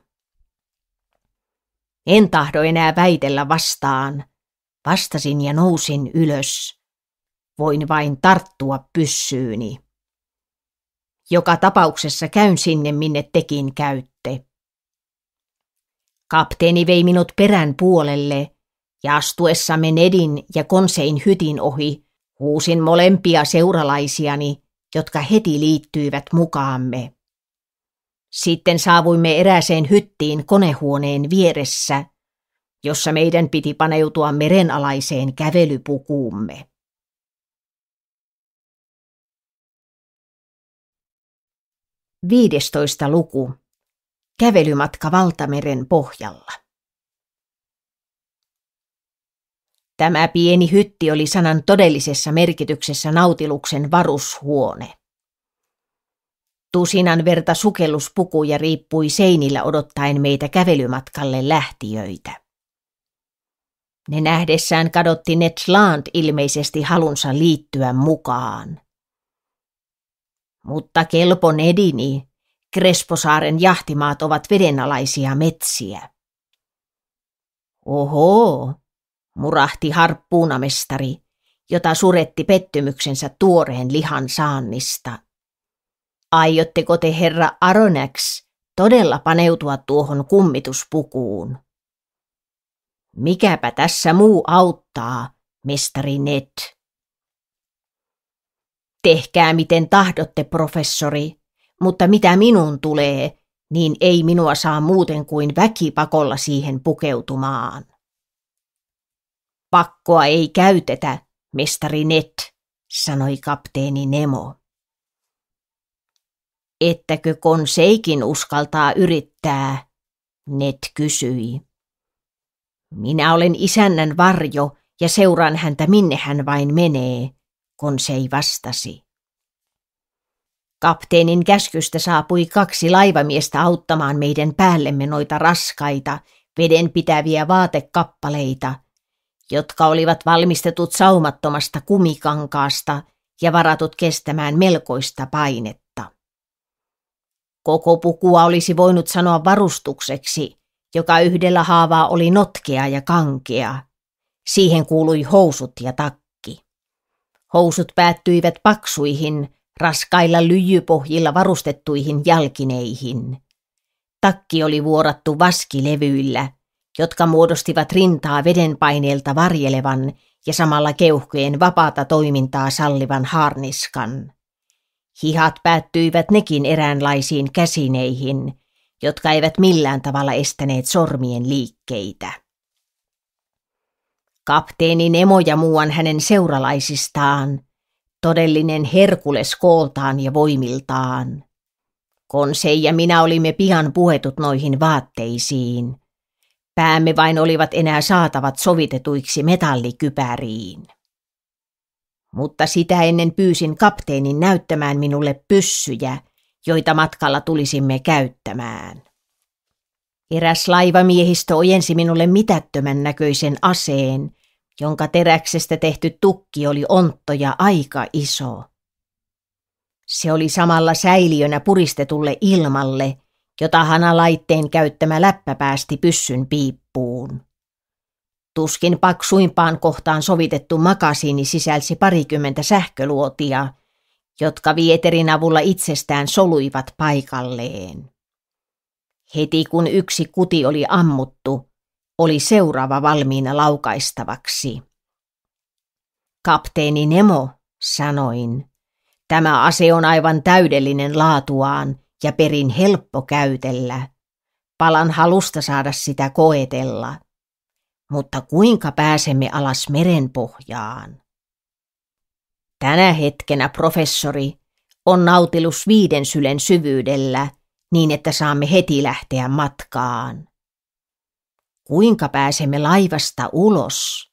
En tahdo enää väitellä vastaan. Vastasin ja nousin ylös. Voin vain tarttua pyssyyni. Joka tapauksessa käyn sinne, minne tekin käytte. Kapteeni vei minut perän puolelle, ja astuessamme Nedin ja Konsein hytin ohi Huusin molempia seuralaisiani, jotka heti liittyivät mukaamme. Sitten saavuimme erääseen hyttiin konehuoneen vieressä, jossa meidän piti paneutua merenalaiseen kävelypukuumme. Viidestoista luku. Kävelymatka valtameren pohjalla. Tämä pieni hytti oli sanan todellisessa merkityksessä nautiluksen varushuone. Tusinan verta sukelluspukuja riippui seinillä odottaen meitä kävelymatkalle lähtiöitä. Ne nähdessään kadotti Ned Land ilmeisesti halunsa liittyä mukaan. Mutta kelpo Nedini, Kresposaaren jahtimaat ovat vedenalaisia metsiä. Oho, murahti harppuunamestari, jota suretti pettymyksensä tuoreen lihan saannista. Aiotteko te, herra Aronex, todella paneutua tuohon kummituspukuun? Mikäpä tässä muu auttaa, mestari Ned? Tehkää miten tahdotte, professori, mutta mitä minun tulee, niin ei minua saa muuten kuin väkipakolla siihen pukeutumaan. Pakkoa ei käytetä, mestari Net sanoi kapteeni Nemo. Ettäkö konseikin uskaltaa yrittää? Net kysyi. Minä olen isännän varjo ja seuraan häntä minne hän vain menee, konsei vastasi. Kapteenin käskystä saapui kaksi laivamiestä auttamaan meidän päällemme noita raskaita, vedenpitäviä vaatekappaleita, jotka olivat valmistetut saumattomasta kumikankaasta ja varatut kestämään melkoista painetta. Koko pukua olisi voinut sanoa varustukseksi, joka yhdellä haavaa oli notkea ja kankea. Siihen kuului housut ja takki. Housut päättyivät paksuihin, raskailla lyijypohjilla varustettuihin jalkineihin. Takki oli vuorattu vaskilevyillä – jotka muodostivat rintaa vedenpaineelta varjelevan ja samalla keuhkojen vapaata toimintaa sallivan harniskan. Hihat päättyivät nekin eräänlaisiin käsineihin, jotka eivät millään tavalla estäneet sormien liikkeitä. Kapteeni Nemo ja muuan hänen seuralaisistaan, todellinen Herkules kooltaan ja voimiltaan. Konsei ja minä olimme pian puhetut noihin vaatteisiin – Päämme vain olivat enää saatavat sovitetuiksi metallikypäriin. Mutta sitä ennen pyysin kapteenin näyttämään minulle pyssyjä, joita matkalla tulisimme käyttämään. Eräs laivamiehistö ojensi minulle mitättömän näköisen aseen, jonka teräksestä tehty tukki oli ontto ja aika iso. Se oli samalla säiliönä puristetulle ilmalle, jota laitteen käyttämä läppä päästi pyssyn piippuun. Tuskin paksuimpaan kohtaan sovitettu makasiini sisälsi parikymmentä sähköluotia, jotka vieterin avulla itsestään soluivat paikalleen. Heti kun yksi kuti oli ammuttu, oli seuraava valmiina laukaistavaksi. Kapteeni Nemo, sanoin, tämä ase on aivan täydellinen laatuaan ja perin helppo käytellä. Palan halusta saada sitä koetella. Mutta kuinka pääsemme alas merenpohjaan? Tänä hetkenä, professori, on nautilus viiden sylen syvyydellä, niin että saamme heti lähteä matkaan. Kuinka pääsemme laivasta ulos?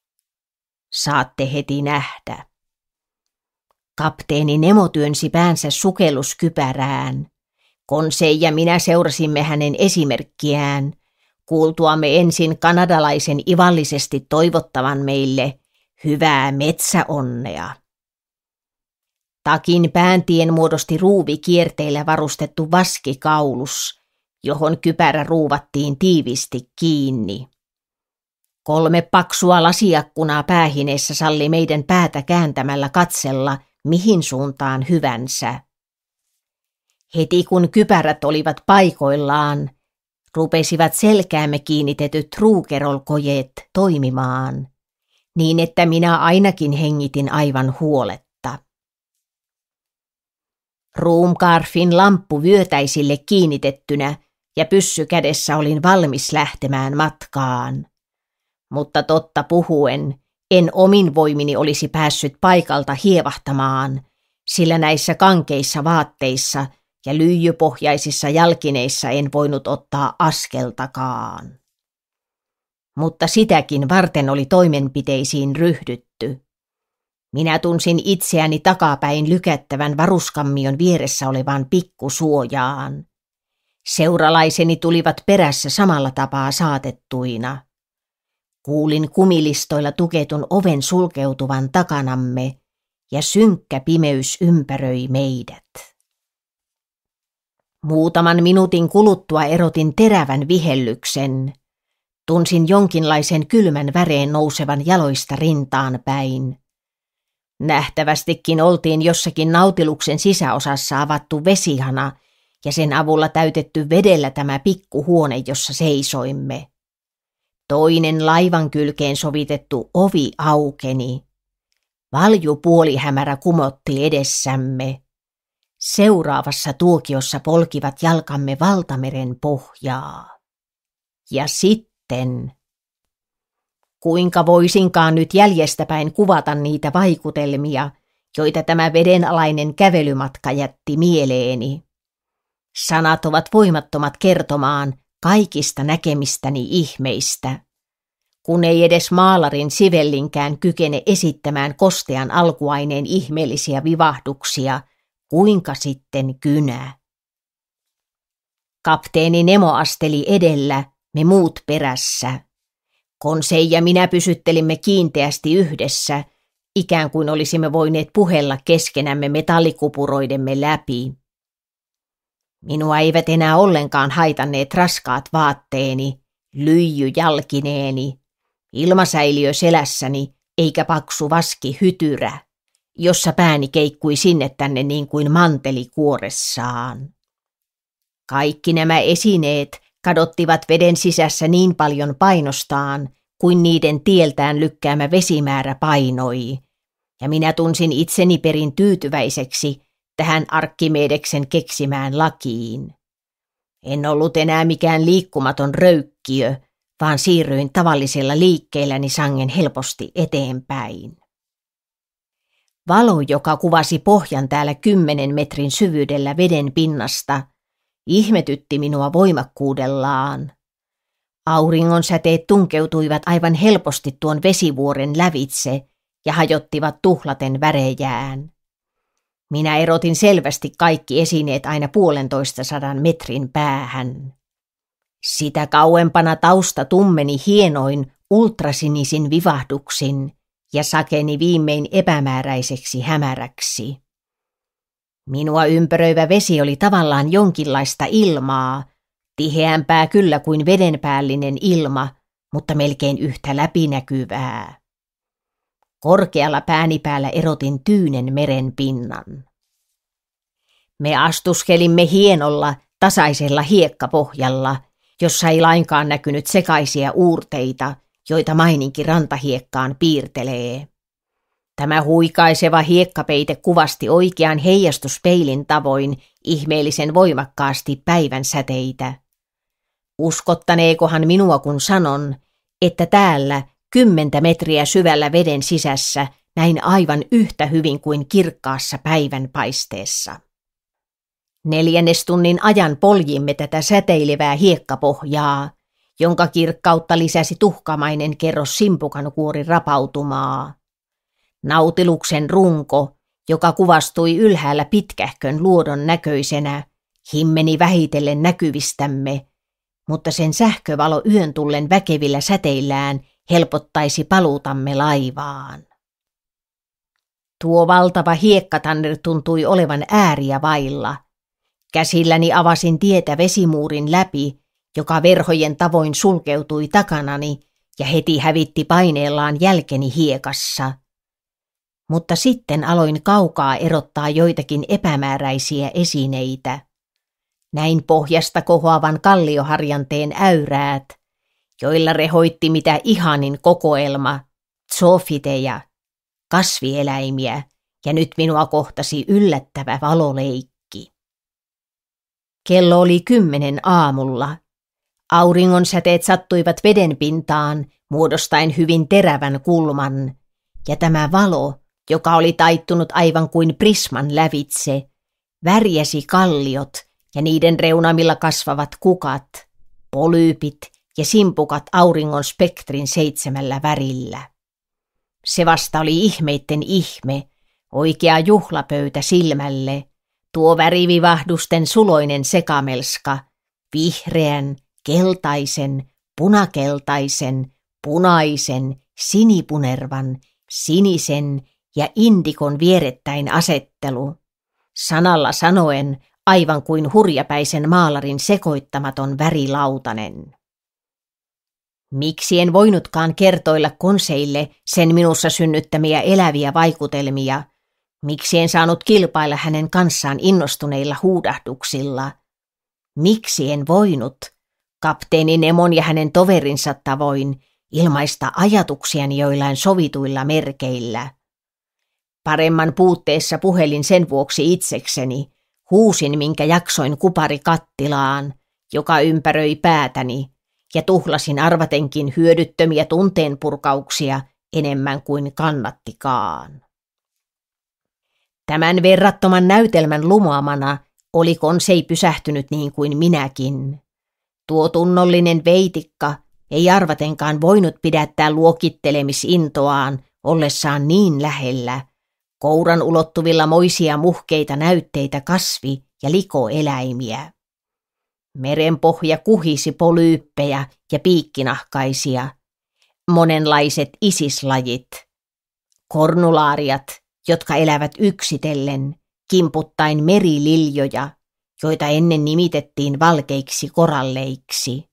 Saatte heti nähdä. Kapteeni Nemo työnsi päänsä sukelluskypärään. Konse ja minä seurasimme hänen esimerkkiään, kuultuamme ensin kanadalaisen ivallisesti toivottavan meille hyvää metsäonnea. Takin pääntien muodosti ruuvi kierteillä varustettu vaskikaulus, johon kypärä ruuvattiin tiivisti kiinni. Kolme paksua lasiakkunaa päähineessä salli meidän päätä kääntämällä katsella, mihin suuntaan hyvänsä. Heti kun kypärät olivat paikoillaan, rupesivat selkäämme kiinnitetyt ruukerolkojeet toimimaan, niin että minä ainakin hengitin aivan huoletta. Ruumkarfin lamppu vyötäisille kiinnitettynä ja pyssy kädessä olin valmis lähtemään matkaan. Mutta totta puhuen, en omin voimini olisi päässyt paikalta hievahtamaan, sillä näissä kankeissa vaatteissa – ja lyijypohjaisissa jalkineissa en voinut ottaa askeltakaan. Mutta sitäkin varten oli toimenpiteisiin ryhdytty. Minä tunsin itseäni takapäin lykättävän varuskammion vieressä olevaan pikkusuojaan. Seuralaiseni tulivat perässä samalla tapaa saatettuina. Kuulin kumilistoilla tuketun oven sulkeutuvan takanamme ja synkkä pimeys ympäröi meidät. Muutaman minuutin kuluttua erotin terävän vihellyksen. Tunsin jonkinlaisen kylmän väreen nousevan jaloista rintaan päin. Nähtävästikin oltiin jossakin nautiluksen sisäosassa avattu vesihana ja sen avulla täytetty vedellä tämä pikkuhuone, jossa seisoimme. Toinen laivan kylkeen sovitettu ovi aukeni. Valju puolihämärä kumotti edessämme. Seuraavassa tuokiossa polkivat jalkamme valtameren pohjaa. Ja sitten... Kuinka voisinkaan nyt jäljestäpäin kuvata niitä vaikutelmia, joita tämä vedenalainen kävelymatka jätti mieleeni. Sanat ovat voimattomat kertomaan kaikista näkemistäni ihmeistä. Kun ei edes maalarin sivellinkään kykene esittämään kostean alkuaineen ihmeellisiä vivahduksia – kuinka sitten kynä? Kapteeni Nemo asteli edellä, me muut perässä. Konsei ja minä pysyttelimme kiinteästi yhdessä, ikään kuin olisimme voineet puhella keskenämme metallikupuroidemme läpi. Minua eivät enää ollenkaan haitanneet raskaat vaatteeni, lyijy jalkineeni, ilmasäiliö selässäni eikä paksu vaski hytyrä jossa pääni keikkui sinne tänne niin kuin manteli kuoressaan. Kaikki nämä esineet kadottivat veden sisässä niin paljon painostaan kuin niiden tieltään lykkäämä vesimäärä painoi, ja minä tunsin itseni perin tyytyväiseksi tähän Arkkimeedeksen keksimään lakiin. En ollut enää mikään liikkumaton röykkiö, vaan siirryin tavallisilla liikkeelläni sangen helposti eteenpäin. Valo, joka kuvasi pohjan täällä kymmenen metrin syvyydellä veden pinnasta, ihmetytti minua voimakkuudellaan. Auringon säteet tunkeutuivat aivan helposti tuon vesivuoren lävitse ja hajottivat tuhlaten värejään. Minä erotin selvästi kaikki esineet aina puolentoista sadan metrin päähän. Sitä kauempana tausta tummeni hienoin ultrasinisin vivahduksin – ja sakeni viimein epämääräiseksi hämäräksi. Minua ympäröivä vesi oli tavallaan jonkinlaista ilmaa, tiheämpää kyllä kuin vedenpäällinen ilma, mutta melkein yhtä läpinäkyvää. Korkealla päällä erotin tyynen meren pinnan. Me astuskelimme hienolla, tasaisella hiekkapohjalla, jossa ei lainkaan näkynyt sekaisia uurteita – joita maininki rantahiekkaan piirtelee. Tämä huikaiseva hiekkapeite kuvasti oikean heijastuspeilin tavoin ihmeellisen voimakkaasti päivän säteitä. Uskottaneekohan minua kun sanon, että täällä kymmentä metriä syvällä veden sisässä näin aivan yhtä hyvin kuin kirkkaassa päivänpaisteessa. Neljännes tunnin ajan poljimme tätä säteilevää hiekkapohjaa, jonka kirkkautta lisäsi tuhkamainen kerros simpukan kuori rapautumaa. Nautiluksen runko, joka kuvastui ylhäällä pitkähkön luodon näköisenä, himmeni vähitellen näkyvistämme, mutta sen sähkövalo yön tullen väkevillä säteillään helpottaisi paluutamme laivaan. Tuo valtava hiekkatanner tuntui olevan ääriä vailla. Käsilläni avasin tietä vesimuurin läpi – joka verhojen tavoin sulkeutui takanani ja heti hävitti paineellaan jälkeni hiekassa. Mutta sitten aloin kaukaa erottaa joitakin epämääräisiä esineitä. Näin pohjasta kohoavan kallioharjanteen äyräät, joilla rehoitti mitä ihanin kokoelma, zoofiteja, kasvieläimiä ja nyt minua kohtasi yllättävä valoleikki. Kello oli kymmenen aamulla Auringon säteet sattuivat veden pintaan, muodostaen hyvin terävän kulman, ja tämä valo, joka oli taittunut aivan kuin prisman lävitse, värjäsi kalliot ja niiden reunamilla kasvavat kukat, polyypit ja simpukat auringon spektrin seitsemällä värillä. Se vasta oli ihmeitten ihme, oikea juhlapöytä silmälle, tuo värivivahdusten suloinen sekamelska, vihreän, keltaisen, punakeltaisen, punaisen, sinipunervan, sinisen ja indikon vierettäin asettelu. Sanalla sanoen aivan kuin hurjapäisen maalarin sekoittamaton värilautanen. Miksi en voinutkaan kertoilla konseille sen minussa synnyttämiä eläviä vaikutelmia? Miksi en saanut kilpailla hänen kanssaan innostuneilla huudahduksilla? Miksi en voinut? kapteeni Nemon ja hänen toverinsa tavoin ilmaista ajatuksiani joillain sovituilla merkeillä. Paremman puutteessa puhelin sen vuoksi itsekseni, huusin minkä jaksoin kupari kattilaan, joka ympäröi päätäni, ja tuhlasin arvatenkin hyödyttömiä tunteenpurkauksia enemmän kuin kannattikaan. Tämän verrattoman näytelmän lumoamana oli konsei pysähtynyt niin kuin minäkin. Tuo tunnollinen veitikka ei arvatenkaan voinut pidättää luokittelemisintoaan ollessaan niin lähellä. Kouran ulottuvilla moisia muhkeita näytteitä kasvi- ja likoeläimiä. Merenpohja kuhisi polyyppejä ja piikkinahkaisia, monenlaiset isislajit, kornulaariat, jotka elävät yksitellen, kimputtain merililjoja – joita ennen nimitettiin valkeiksi koralleiksi.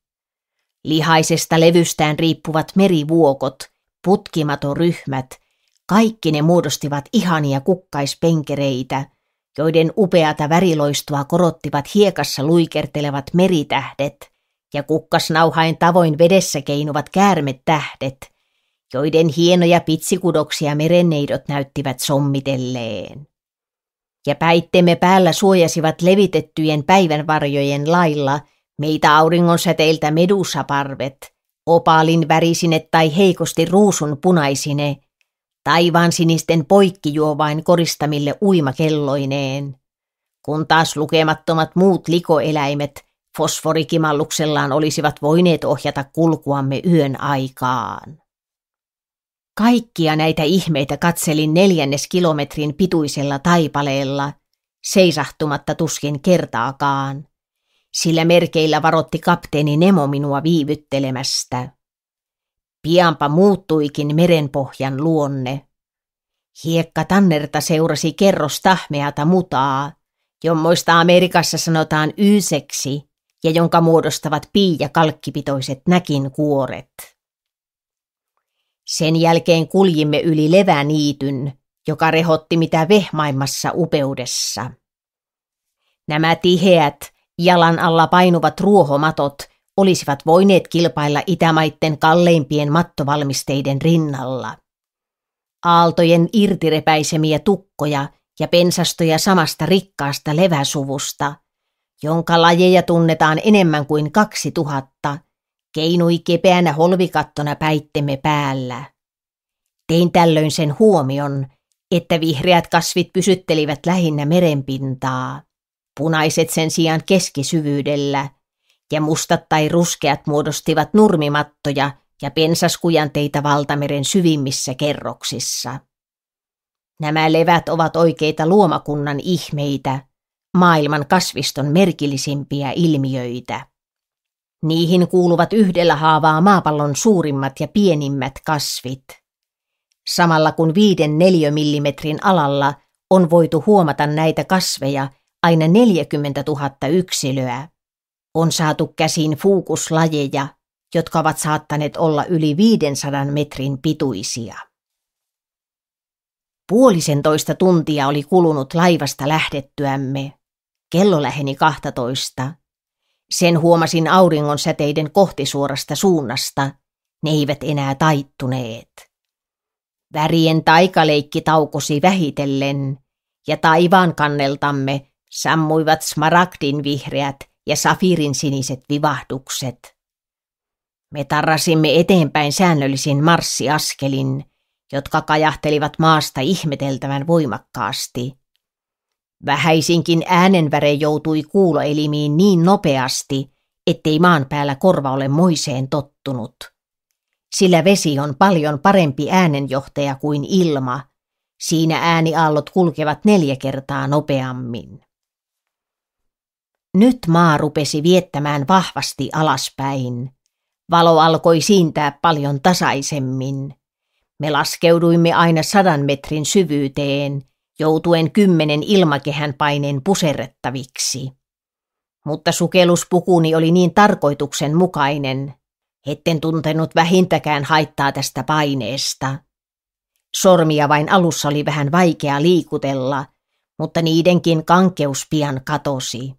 Lihaisesta levystään riippuvat merivuokot, putkimatoryhmät, kaikki ne muodostivat ihania kukkaispenkereitä, joiden upeata väriloistoa korottivat hiekassa luikertelevat meritähdet ja kukkasnauhain tavoin vedessä keinuvat käärmetähdet, joiden hienoja pitsikudoksia merenneidot näyttivät sommitelleen ja päittemme päällä suojasivat levitettyjen päivänvarjojen lailla meitä auringon säteiltä medusaparvet, opaalin värisine tai heikosti ruusun punaisine, taivaan sinisten poikkijuovain koristamille uimakelloineen, kun taas lukemattomat muut likoeläimet fosforikimalluksellaan olisivat voineet ohjata kulkuamme yön aikaan. Kaikkia näitä ihmeitä katselin neljänneskilometrin pituisella taipaleella, seisahtumatta tuskin kertaakaan, sillä merkeillä varotti kapteeni Nemo minua viivyttelemästä. Pianpa muuttuikin merenpohjan luonne. Hiekka tannerta seurasi kerros tahmeata mutaa, jommoista Amerikassa sanotaan yyseksi ja jonka muodostavat pii- ja kalkkipitoiset näkinkuoret. Sen jälkeen kuljimme yli leväniityn, joka rehotti mitä vehmaimmassa upeudessa. Nämä tiheät, jalan alla painuvat ruohomatot olisivat voineet kilpailla itämaitten kalleimpien mattovalmisteiden rinnalla. Aaltojen irtirepäisemiä tukkoja ja pensastoja samasta rikkaasta leväsuvusta, jonka lajeja tunnetaan enemmän kuin kaksi tuhatta – Keinui kepeänä holvikattona päittemme päällä. Tein tällöin sen huomion, että vihreät kasvit pysyttelivät lähinnä merenpintaa, punaiset sen sijaan keskisyvyydellä, ja mustat tai ruskeat muodostivat nurmimattoja ja pensaskujanteita valtameren syvimmissä kerroksissa. Nämä levät ovat oikeita luomakunnan ihmeitä, maailman kasviston merkillisimpiä ilmiöitä. Niihin kuuluvat yhdellä haavaa maapallon suurimmat ja pienimmät kasvit. Samalla kun viiden neliömillimetrin alalla on voitu huomata näitä kasveja aina 40 000 yksilöä, on saatu käsiin fuukuslajeja, jotka ovat saattaneet olla yli 500 metrin pituisia. Puolisentoista tuntia oli kulunut laivasta lähdettyämme. Kello läheni 12 sen huomasin auringon säteiden kohtisuorasta suunnasta. Ne eivät enää taittuneet. Värien taikaleikki taukosi vähitellen, ja taivaan kanneltamme sammuivat smaragdin vihreät ja safirin siniset vivahdukset. Me tarrasimme eteenpäin säännöllisin marssiaskelin, jotka kajahtelivat maasta ihmeteltävän voimakkaasti, Vähäisinkin äänenväre joutui kuuloelimiin niin nopeasti, ettei maan päällä korva ole moiseen tottunut. Sillä vesi on paljon parempi äänenjohtaja kuin ilma. Siinä ääniaallot kulkevat neljä kertaa nopeammin. Nyt maa rupesi viettämään vahvasti alaspäin. Valo alkoi siintää paljon tasaisemmin. Me laskeuduimme aina sadan metrin syvyyteen – joutuen kymmenen ilmakehän paineen puserrettaviksi. Mutta sukelluspukuni oli niin tarkoituksenmukainen, etten tuntenut vähintäkään haittaa tästä paineesta. Sormia vain alussa oli vähän vaikea liikutella, mutta niidenkin kankeus pian katosi.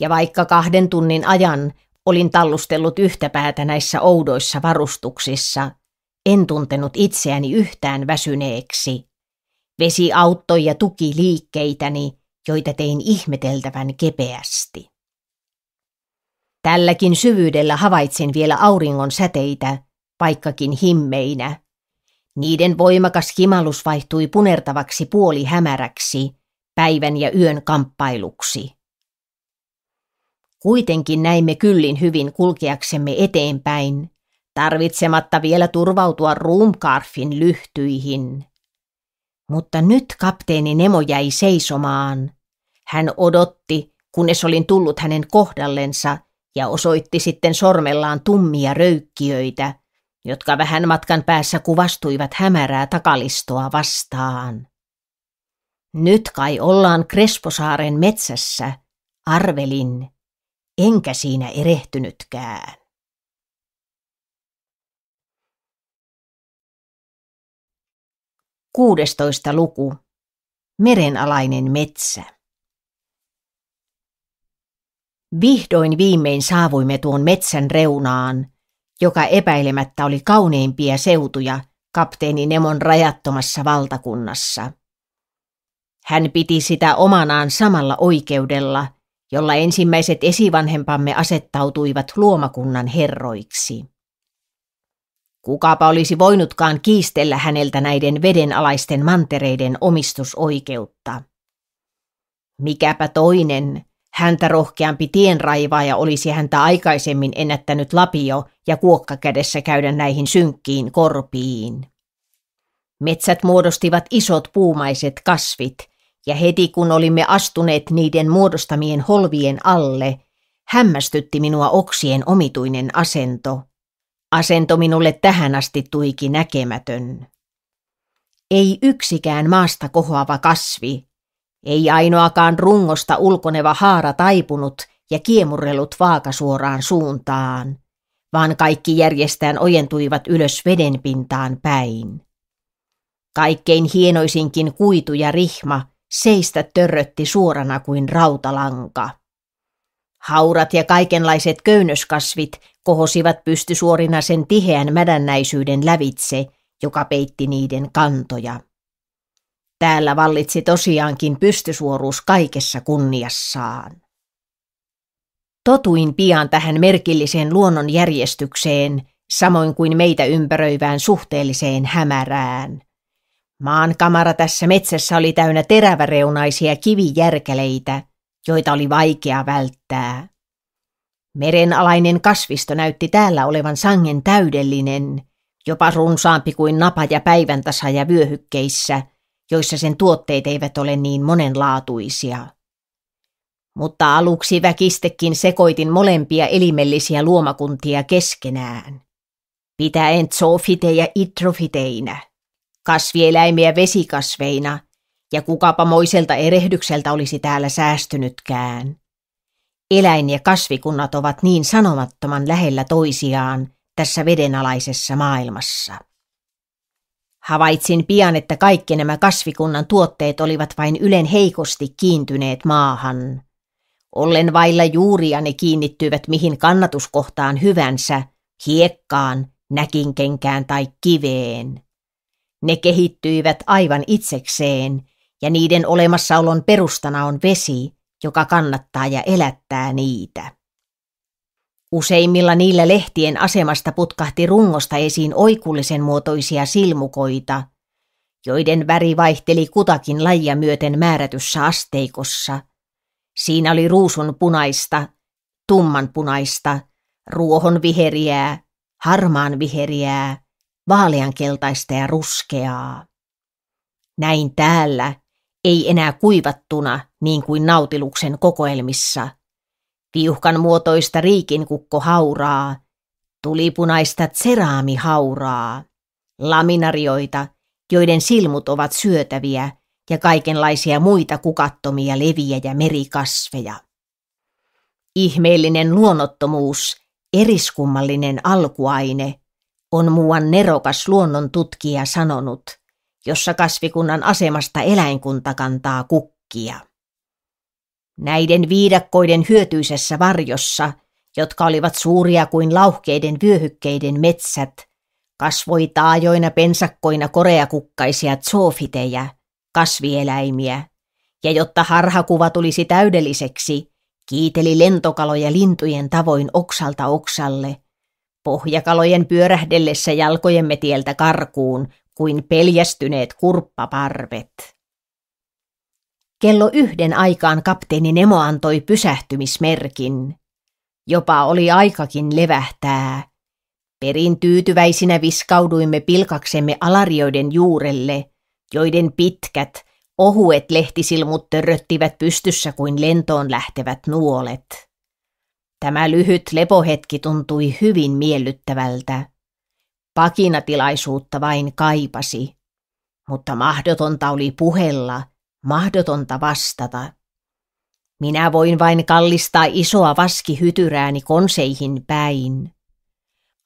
Ja vaikka kahden tunnin ajan olin tallustellut yhtä päätä näissä oudoissa varustuksissa, en tuntenut itseäni yhtään väsyneeksi. Vesi auttoi ja tuki liikkeitäni, joita tein ihmeteltävän kepeästi. Tälläkin syvyydellä havaitsin vielä auringon säteitä, vaikkakin himmeinä. Niiden voimakas himalus vaihtui punertavaksi puolihämäräksi, päivän ja yön kamppailuksi. Kuitenkin näimme kyllin hyvin kulkeaksemme eteenpäin, tarvitsematta vielä turvautua Ruumkarfin lyhtyihin. Mutta nyt kapteeni Nemo jäi seisomaan. Hän odotti, kunnes olin tullut hänen kohdallensa ja osoitti sitten sormellaan tummia röykkiöitä, jotka vähän matkan päässä kuvastuivat hämärää takalistoa vastaan. Nyt kai ollaan Kresposaaren metsässä, arvelin, enkä siinä erehtynytkään. 16. luku. Merenalainen metsä. Vihdoin viimein saavuimme tuon metsän reunaan, joka epäilemättä oli kauneimpia seutuja kapteeni Nemon rajattomassa valtakunnassa. Hän piti sitä omanaan samalla oikeudella, jolla ensimmäiset esivanhempamme asettautuivat luomakunnan herroiksi. Kukapa olisi voinutkaan kiistellä häneltä näiden vedenalaisten mantereiden omistusoikeutta. Mikäpä toinen, häntä rohkeampi tienraivaaja olisi häntä aikaisemmin ennättänyt lapio ja kuokka kädessä käydä näihin synkkiin korpiin. Metsät muodostivat isot puumaiset kasvit, ja heti kun olimme astuneet niiden muodostamien holvien alle, hämmästytti minua oksien omituinen asento – Asento minulle tähän asti tuiki näkemätön. Ei yksikään maasta kohoava kasvi, ei ainoakaan rungosta ulkoneva haara taipunut ja kiemurrellut vaakasuoraan suuntaan, vaan kaikki järjestään ojentuivat ylös vedenpintaan päin. Kaikkein hienoisinkin kuitu ja rihma seistä törrötti suorana kuin rautalanka. Haurat ja kaikenlaiset köynnöskasvit kohosivat pystysuorina sen tiheän mädännäisyyden lävitse, joka peitti niiden kantoja. Täällä vallitsi tosiaankin pystysuoruus kaikessa kunniassaan. Totuin pian tähän merkilliseen luonnonjärjestykseen, samoin kuin meitä ympäröivään suhteelliseen hämärään. Maan kamara tässä metsässä oli täynnä teräväreunaisia kivijärkeleitä – joita oli vaikea välttää. Merenalainen kasvisto näytti täällä olevan sangen täydellinen, jopa runsaampi kuin napa ja päiväntasa ja vyöhykkeissä, joissa sen tuotteet eivät ole niin monenlaatuisia. Mutta aluksi väkistekin sekoitin molempia elimellisiä luomakuntia keskenään, pitäen zoofiteja itrofiteinä, kasvieläimiä vesikasveina ja kukapa moiselta erehdykseltä olisi täällä säästynytkään. Eläin- ja kasvikunnat ovat niin sanomattoman lähellä toisiaan tässä vedenalaisessa maailmassa. Havaitsin pian, että kaikki nämä kasvikunnan tuotteet olivat vain ylen heikosti kiintyneet maahan. Ollen vailla juuria ne kiinnittyivät mihin kannatuskohtaan hyvänsä, hiekkaan, näkinkenkään tai kiveen. Ne kehittyivät aivan itsekseen ja niiden olemassaolon perustana on vesi, joka kannattaa ja elättää niitä. Useimmilla niillä lehtien asemasta putkahti rungosta esiin oikullisen muotoisia silmukoita, joiden väri vaihteli kutakin lajia myöten määrätyssä asteikossa. Siinä oli ruusun punaista, tumman punaista, ruohon viheriää, harmaan viheriää, vaaleankeltaista ja ruskeaa. Näin täällä, ei enää kuivattuna niin kuin nautiluksen kokoelmissa. Viuhkan muotoista riikinkukko hauraa, tulipunaista tseraami hauraa, laminarioita, joiden silmut ovat syötäviä ja kaikenlaisia muita kukattomia leviä ja merikasveja. Ihmeellinen luonnottomuus, eriskummallinen alkuaine, on muuan nerokas luonnon tutkija sanonut – jossa kasvikunnan asemasta eläinkunta kantaa kukkia. Näiden viidakkoiden hyötyisessä varjossa, jotka olivat suuria kuin lauhkeiden vyöhykkeiden metsät, kasvoi taajoina pensakkoina koreakukkaisia zoofitejä, kasvieläimiä, ja jotta harhakuva tulisi täydelliseksi, kiiteli lentokaloja lintujen tavoin oksalta oksalle, pohjakalojen pyörähdellessä jalkojemme tieltä karkuun, kuin peljästyneet kurppaparvet. Kello yhden aikaan kapteeni Nemo antoi pysähtymismerkin. Jopa oli aikakin levähtää. Perin tyytyväisinä viskauduimme pilkaksemme alarioiden juurelle, joiden pitkät, ohuet lehtisilmut törröttivät pystyssä kuin lentoon lähtevät nuolet. Tämä lyhyt lepohetki tuntui hyvin miellyttävältä. Pakinatilaisuutta vain kaipasi, mutta mahdotonta oli puhella, mahdotonta vastata. Minä voin vain kallistaa isoa vaskihytyrääni konseihin päin.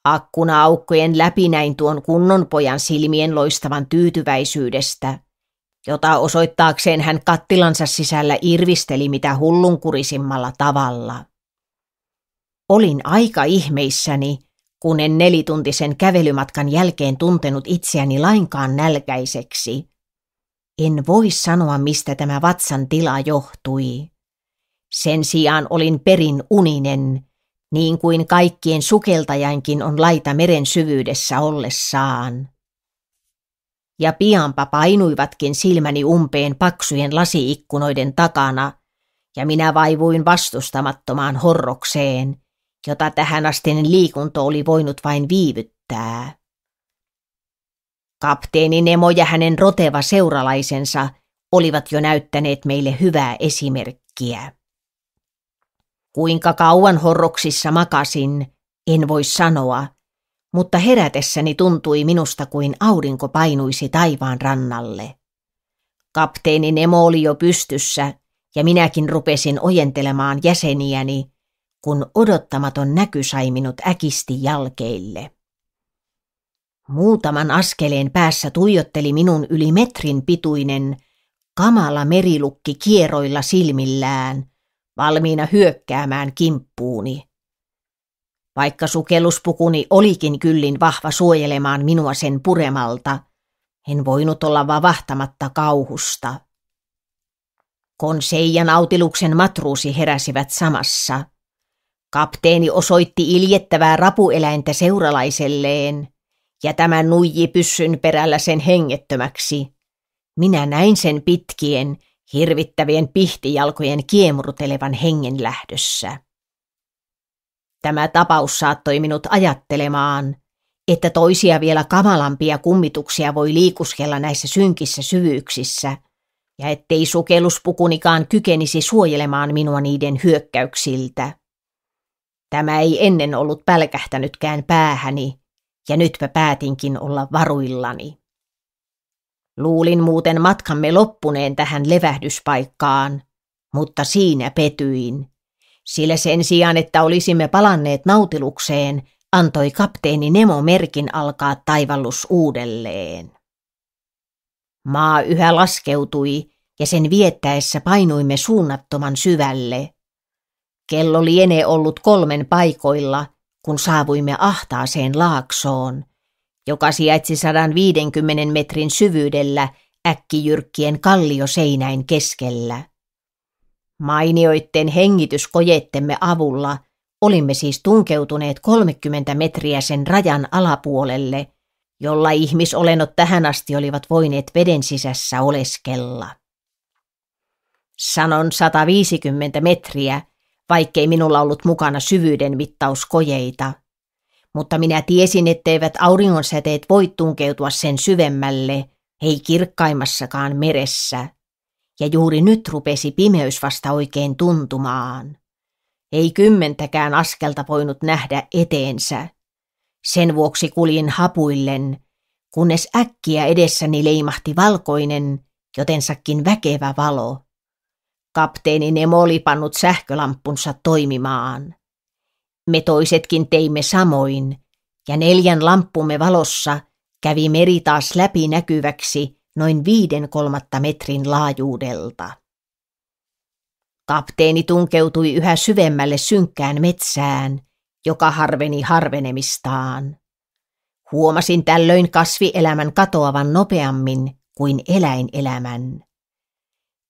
Akkuna-aukkojen läpi näin tuon kunnon pojan silmien loistavan tyytyväisyydestä, jota osoittaakseen hän kattilansa sisällä irvisteli mitä hullunkurisimmalla tavalla. Olin aika ihmeissäni, kun en nelituntisen kävelymatkan jälkeen tuntenut itseäni lainkaan nälkäiseksi. En voi sanoa, mistä tämä vatsan tila johtui. Sen sijaan olin perin uninen, niin kuin kaikkien sukeltajankin on laita meren syvyydessä ollessaan. Ja pianpa painuivatkin silmäni umpeen paksujen lasiikkunoiden takana, ja minä vaivuin vastustamattomaan horrokseen, jota tähän asti liikunto oli voinut vain viivyttää. Kapteeni Nemo ja hänen roteva seuralaisensa olivat jo näyttäneet meille hyvää esimerkkiä. Kuinka kauan horroksissa makasin, en voi sanoa, mutta herätessäni tuntui minusta kuin aurinko painuisi taivaan rannalle. Kapteeni Nemo oli jo pystyssä, ja minäkin rupesin ojentelemaan jäseniäni, kun odottamaton näky sai minut äkisti jalkeille. Muutaman askeleen päässä tuijotteli minun yli metrin pituinen, kamala merilukki kieroilla silmillään, valmiina hyökkäämään kimppuuni. Vaikka sukelluspukuni olikin kyllin vahva suojelemaan minua sen puremalta, en voinut olla vavahtamatta kauhusta. Konseijan autiluksen matruusi heräsivät samassa – Kapteeni osoitti iljettävää rapueläintä seuralaiselleen, ja tämä nuiji pyssyn perällä sen hengettömäksi. Minä näin sen pitkien, hirvittävien pihtijalkojen kiemurtelevan hengen lähdössä. Tämä tapaus saattoi minut ajattelemaan, että toisia vielä kamalampia kummituksia voi liikuskella näissä synkissä syvyyksissä, ja ettei sukelluspukunikaan kykenisi suojelemaan minua niiden hyökkäyksiltä. Tämä ei ennen ollut pälkähtänytkään päähäni, ja nytpä päätinkin olla varuillani. Luulin muuten matkamme loppuneen tähän levähdyspaikkaan, mutta siinä petyin, sillä sen sijaan, että olisimme palanneet nautilukseen, antoi kapteeni Nemo merkin alkaa taivallus uudelleen. Maa yhä laskeutui, ja sen viettäessä painuimme suunnattoman syvälle, Kello lienee ollut kolmen paikoilla, kun saavuimme ahtaaseen laaksoon, joka sijaitsi 150 metrin syvyydellä äkkijyrkkien kallioseinäin keskellä. Mainioitten hengityskojettemme avulla olimme siis tunkeutuneet 30 metriä sen rajan alapuolelle, jolla ihmisolennot tähän asti olivat voineet veden sisässä oleskella. Sanon 150 metriä, vaikkei minulla ollut mukana syvyyden mittauskojeita. Mutta minä tiesin, etteivät auringonsäteet voi tunkeutua sen syvemmälle, ei kirkkaimmassakaan meressä. Ja juuri nyt rupesi pimeys vasta oikein tuntumaan. Ei kymmentäkään askelta voinut nähdä eteensä. Sen vuoksi kuljin hapuillen, kunnes äkkiä edessäni leimahti valkoinen, jotensakin väkevä valo. Kapteeni Nemo oli pannut sähkölampunsa toimimaan. Me toisetkin teimme samoin, ja neljän lampumme valossa kävi meri taas läpi näkyväksi noin viiden kolmatta metrin laajuudelta. Kapteeni tunkeutui yhä syvemmälle synkkään metsään, joka harveni harvenemistaan. Huomasin tällöin kasvielämän katoavan nopeammin kuin eläinelämän.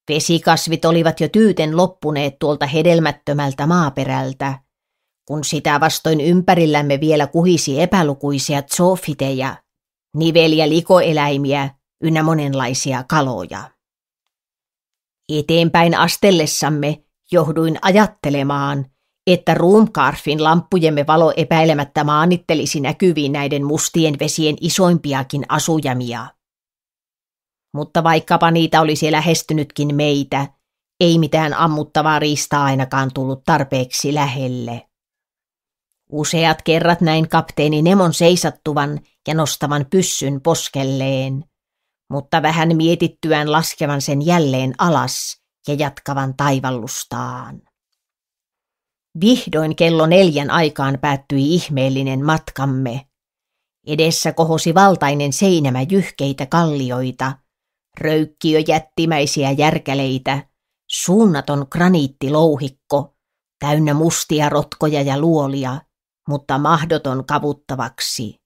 Vesikasvit olivat jo tyyten loppuneet tuolta hedelmättömältä maaperältä, kun sitä vastoin ympärillämme vielä kuhisi epälukuisia zoofiteja, niveliä likoeläimiä ynnä monenlaisia kaloja. Eteenpäin astellessamme johduin ajattelemaan, että Roomkarfin lamppujemme valo epäilemättä maanittelisi näkyviin näiden mustien vesien isoimpiakin asujamia mutta vaikkapa niitä olisi lähestynytkin meitä, ei mitään ammuttavaa riistaa ainakaan tullut tarpeeksi lähelle. Useat kerrat näin kapteeni Nemon seisattuvan ja nostavan pyssyn poskelleen, mutta vähän mietittyään laskevan sen jälleen alas ja jatkavan taivallustaan. Vihdoin kello neljän aikaan päättyi ihmeellinen matkamme. Edessä kohosi valtainen seinämä jyhkeitä kallioita – Röykkiö jättimäisiä järkäleitä, suunnaton graniittilouhikko, täynnä mustia rotkoja ja luolia, mutta mahdoton kavuttavaksi.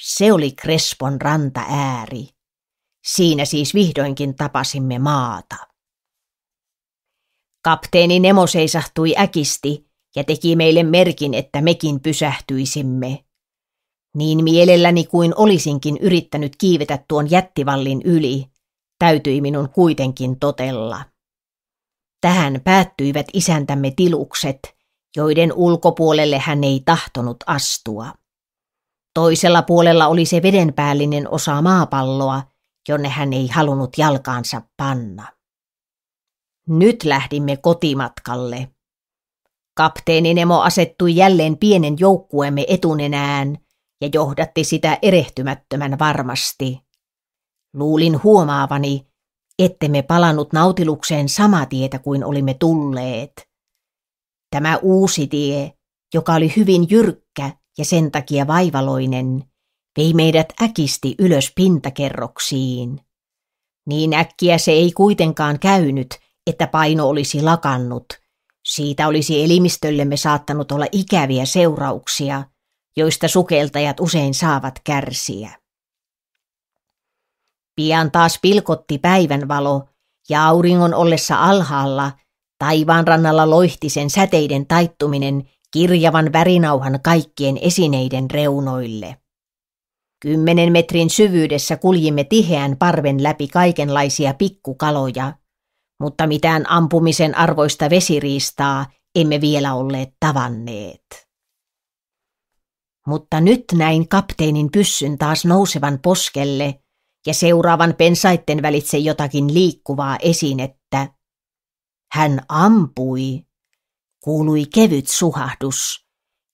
Se oli Krespon ranta ääri. Siinä siis vihdoinkin tapasimme maata. Kapteeni Nemo seisahtui äkisti ja teki meille merkin, että mekin pysähtyisimme. Niin mielelläni kuin olisinkin yrittänyt kiivetä tuon jättivallin yli, täytyi minun kuitenkin totella. Tähän päättyivät isäntämme tilukset, joiden ulkopuolelle hän ei tahtonut astua. Toisella puolella oli se vedenpäällinen osa maapalloa, jonne hän ei halunnut jalkaansa panna. Nyt lähdimme kotimatkalle. Kapteeni Nemo asettui jälleen pienen joukkueemme etunenään ja johdatti sitä erehtymättömän varmasti – Luulin huomaavani, ettemme palannut nautilukseen sama tietä kuin olimme tulleet. Tämä uusi tie, joka oli hyvin jyrkkä ja sen takia vaivaloinen, vei meidät äkisti ylös pintakerroksiin. Niin äkkiä se ei kuitenkaan käynyt, että paino olisi lakannut. Siitä olisi elimistöllemme saattanut olla ikäviä seurauksia, joista sukeltajat usein saavat kärsiä. Pian taas pilkotti päivänvalo, ja auringon ollessa alhaalla, taivaan rannalla loihti sen säteiden taittuminen kirjavan värinauhan kaikkien esineiden reunoille. Kymmenen metrin syvyydessä kuljimme tiheän parven läpi kaikenlaisia pikkukaloja, mutta mitään ampumisen arvoista vesiriistaa emme vielä olleet tavanneet. Mutta nyt näin kapteenin pyssyn taas nousevan poskelle – ja seuraavan pensaitten välitse jotakin liikkuvaa esinettä. Hän ampui. Kuului kevyt suhahdus,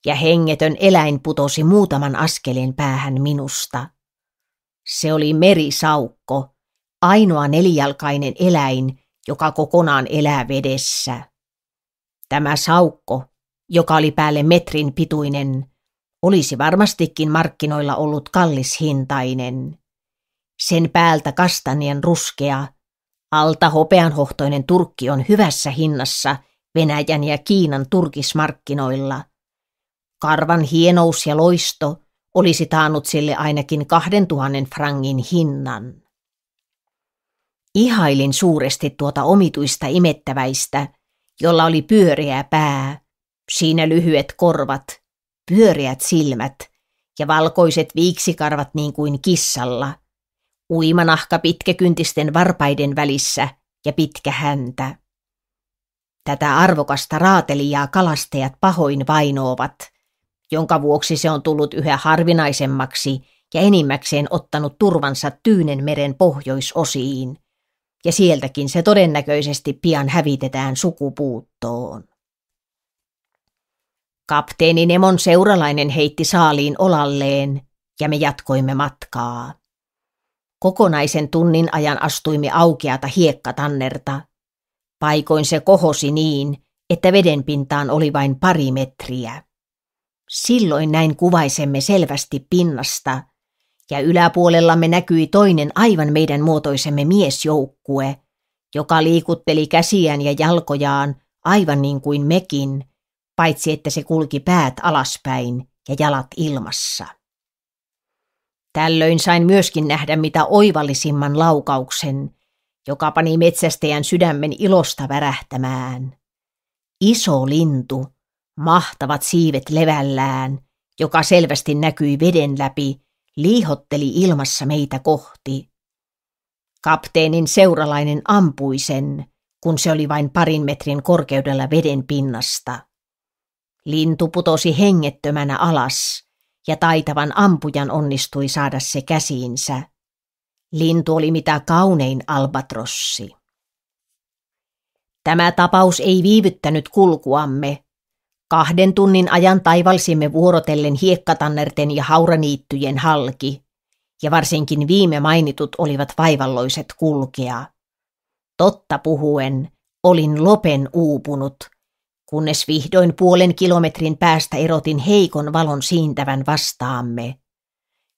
ja hengetön eläin putosi muutaman askeleen päähän minusta. Se oli merisaukko, ainoa nelijalkainen eläin, joka kokonaan elää vedessä. Tämä saukko, joka oli päälle metrin pituinen, olisi varmastikin markkinoilla ollut kallishintainen. Sen päältä kastanien ruskea, alta hopeanhohtoinen turkki on hyvässä hinnassa Venäjän ja Kiinan turkismarkkinoilla. Karvan hienous ja loisto olisi taannut sille ainakin 2000 frangin hinnan. Ihailin suuresti tuota omituista imettäväistä, jolla oli pyöreä pää, siinä lyhyet korvat, pyöreät silmät ja valkoiset viiksikarvat niin kuin kissalla – uimanahka pitkäkyntisten varpaiden välissä ja pitkä häntä. Tätä arvokasta raatelijaa kalastajat pahoin vainoovat, jonka vuoksi se on tullut yhä harvinaisemmaksi ja enimmäkseen ottanut turvansa Tyynenmeren pohjoisosiin, ja sieltäkin se todennäköisesti pian hävitetään sukupuuttoon. Kapteeni Nemon seuralainen heitti saaliin olalleen, ja me jatkoimme matkaa. Kokonaisen tunnin ajan astuimme aukeata hiekkatannerta. Paikoin se kohosi niin, että vedenpintaan oli vain pari metriä. Silloin näin kuvaisemme selvästi pinnasta, ja yläpuolellamme näkyi toinen aivan meidän muotoisemme miesjoukkue, joka liikutteli käsiään ja jalkojaan aivan niin kuin mekin, paitsi että se kulki päät alaspäin ja jalat ilmassa. Tällöin sain myöskin nähdä mitä oivallisimman laukauksen, joka pani metsästäjän sydämen ilosta värähtämään. Iso lintu, mahtavat siivet levällään, joka selvästi näkyi veden läpi, liihotteli ilmassa meitä kohti. Kapteenin seuralainen ampui sen, kun se oli vain parin metrin korkeudella veden pinnasta. Lintu putosi hengettömänä alas, ja taitavan ampujan onnistui saada se käsiinsä. Lintu oli mitä kaunein albatrossi. Tämä tapaus ei viivyttänyt kulkuamme. Kahden tunnin ajan taivalsimme vuorotellen hiekkatannerten ja hauraniittyjen halki, ja varsinkin viime mainitut olivat vaivalloiset kulkea. Totta puhuen, olin lopen uupunut – kunnes vihdoin puolen kilometrin päästä erotin heikon valon siintävän vastaamme.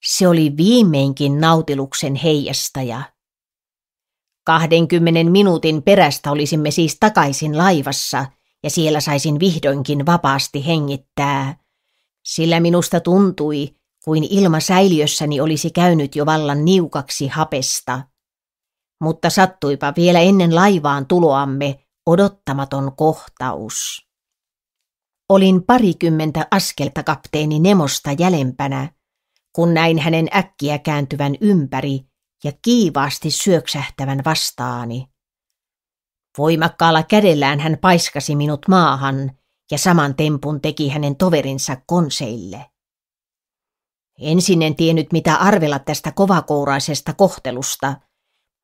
Se oli viimeinkin nautiluksen heijastaja. 20 minuutin perästä olisimme siis takaisin laivassa, ja siellä saisin vihdoinkin vapaasti hengittää. Sillä minusta tuntui, kuin ilma säiliössäni olisi käynyt jo vallan niukaksi hapesta. Mutta sattuipa vielä ennen laivaan tuloamme, odottamaton kohtaus. Olin parikymmentä askelta kapteeni Nemosta jäljempänä, kun näin hänen äkkiä kääntyvän ympäri ja kiivaasti syöksähtävän vastaani. Voimakkaalla kädellään hän paiskasi minut maahan ja saman tempun teki hänen toverinsa konseille. Ensin en tiennyt mitä arvella tästä kovakouraisesta kohtelusta –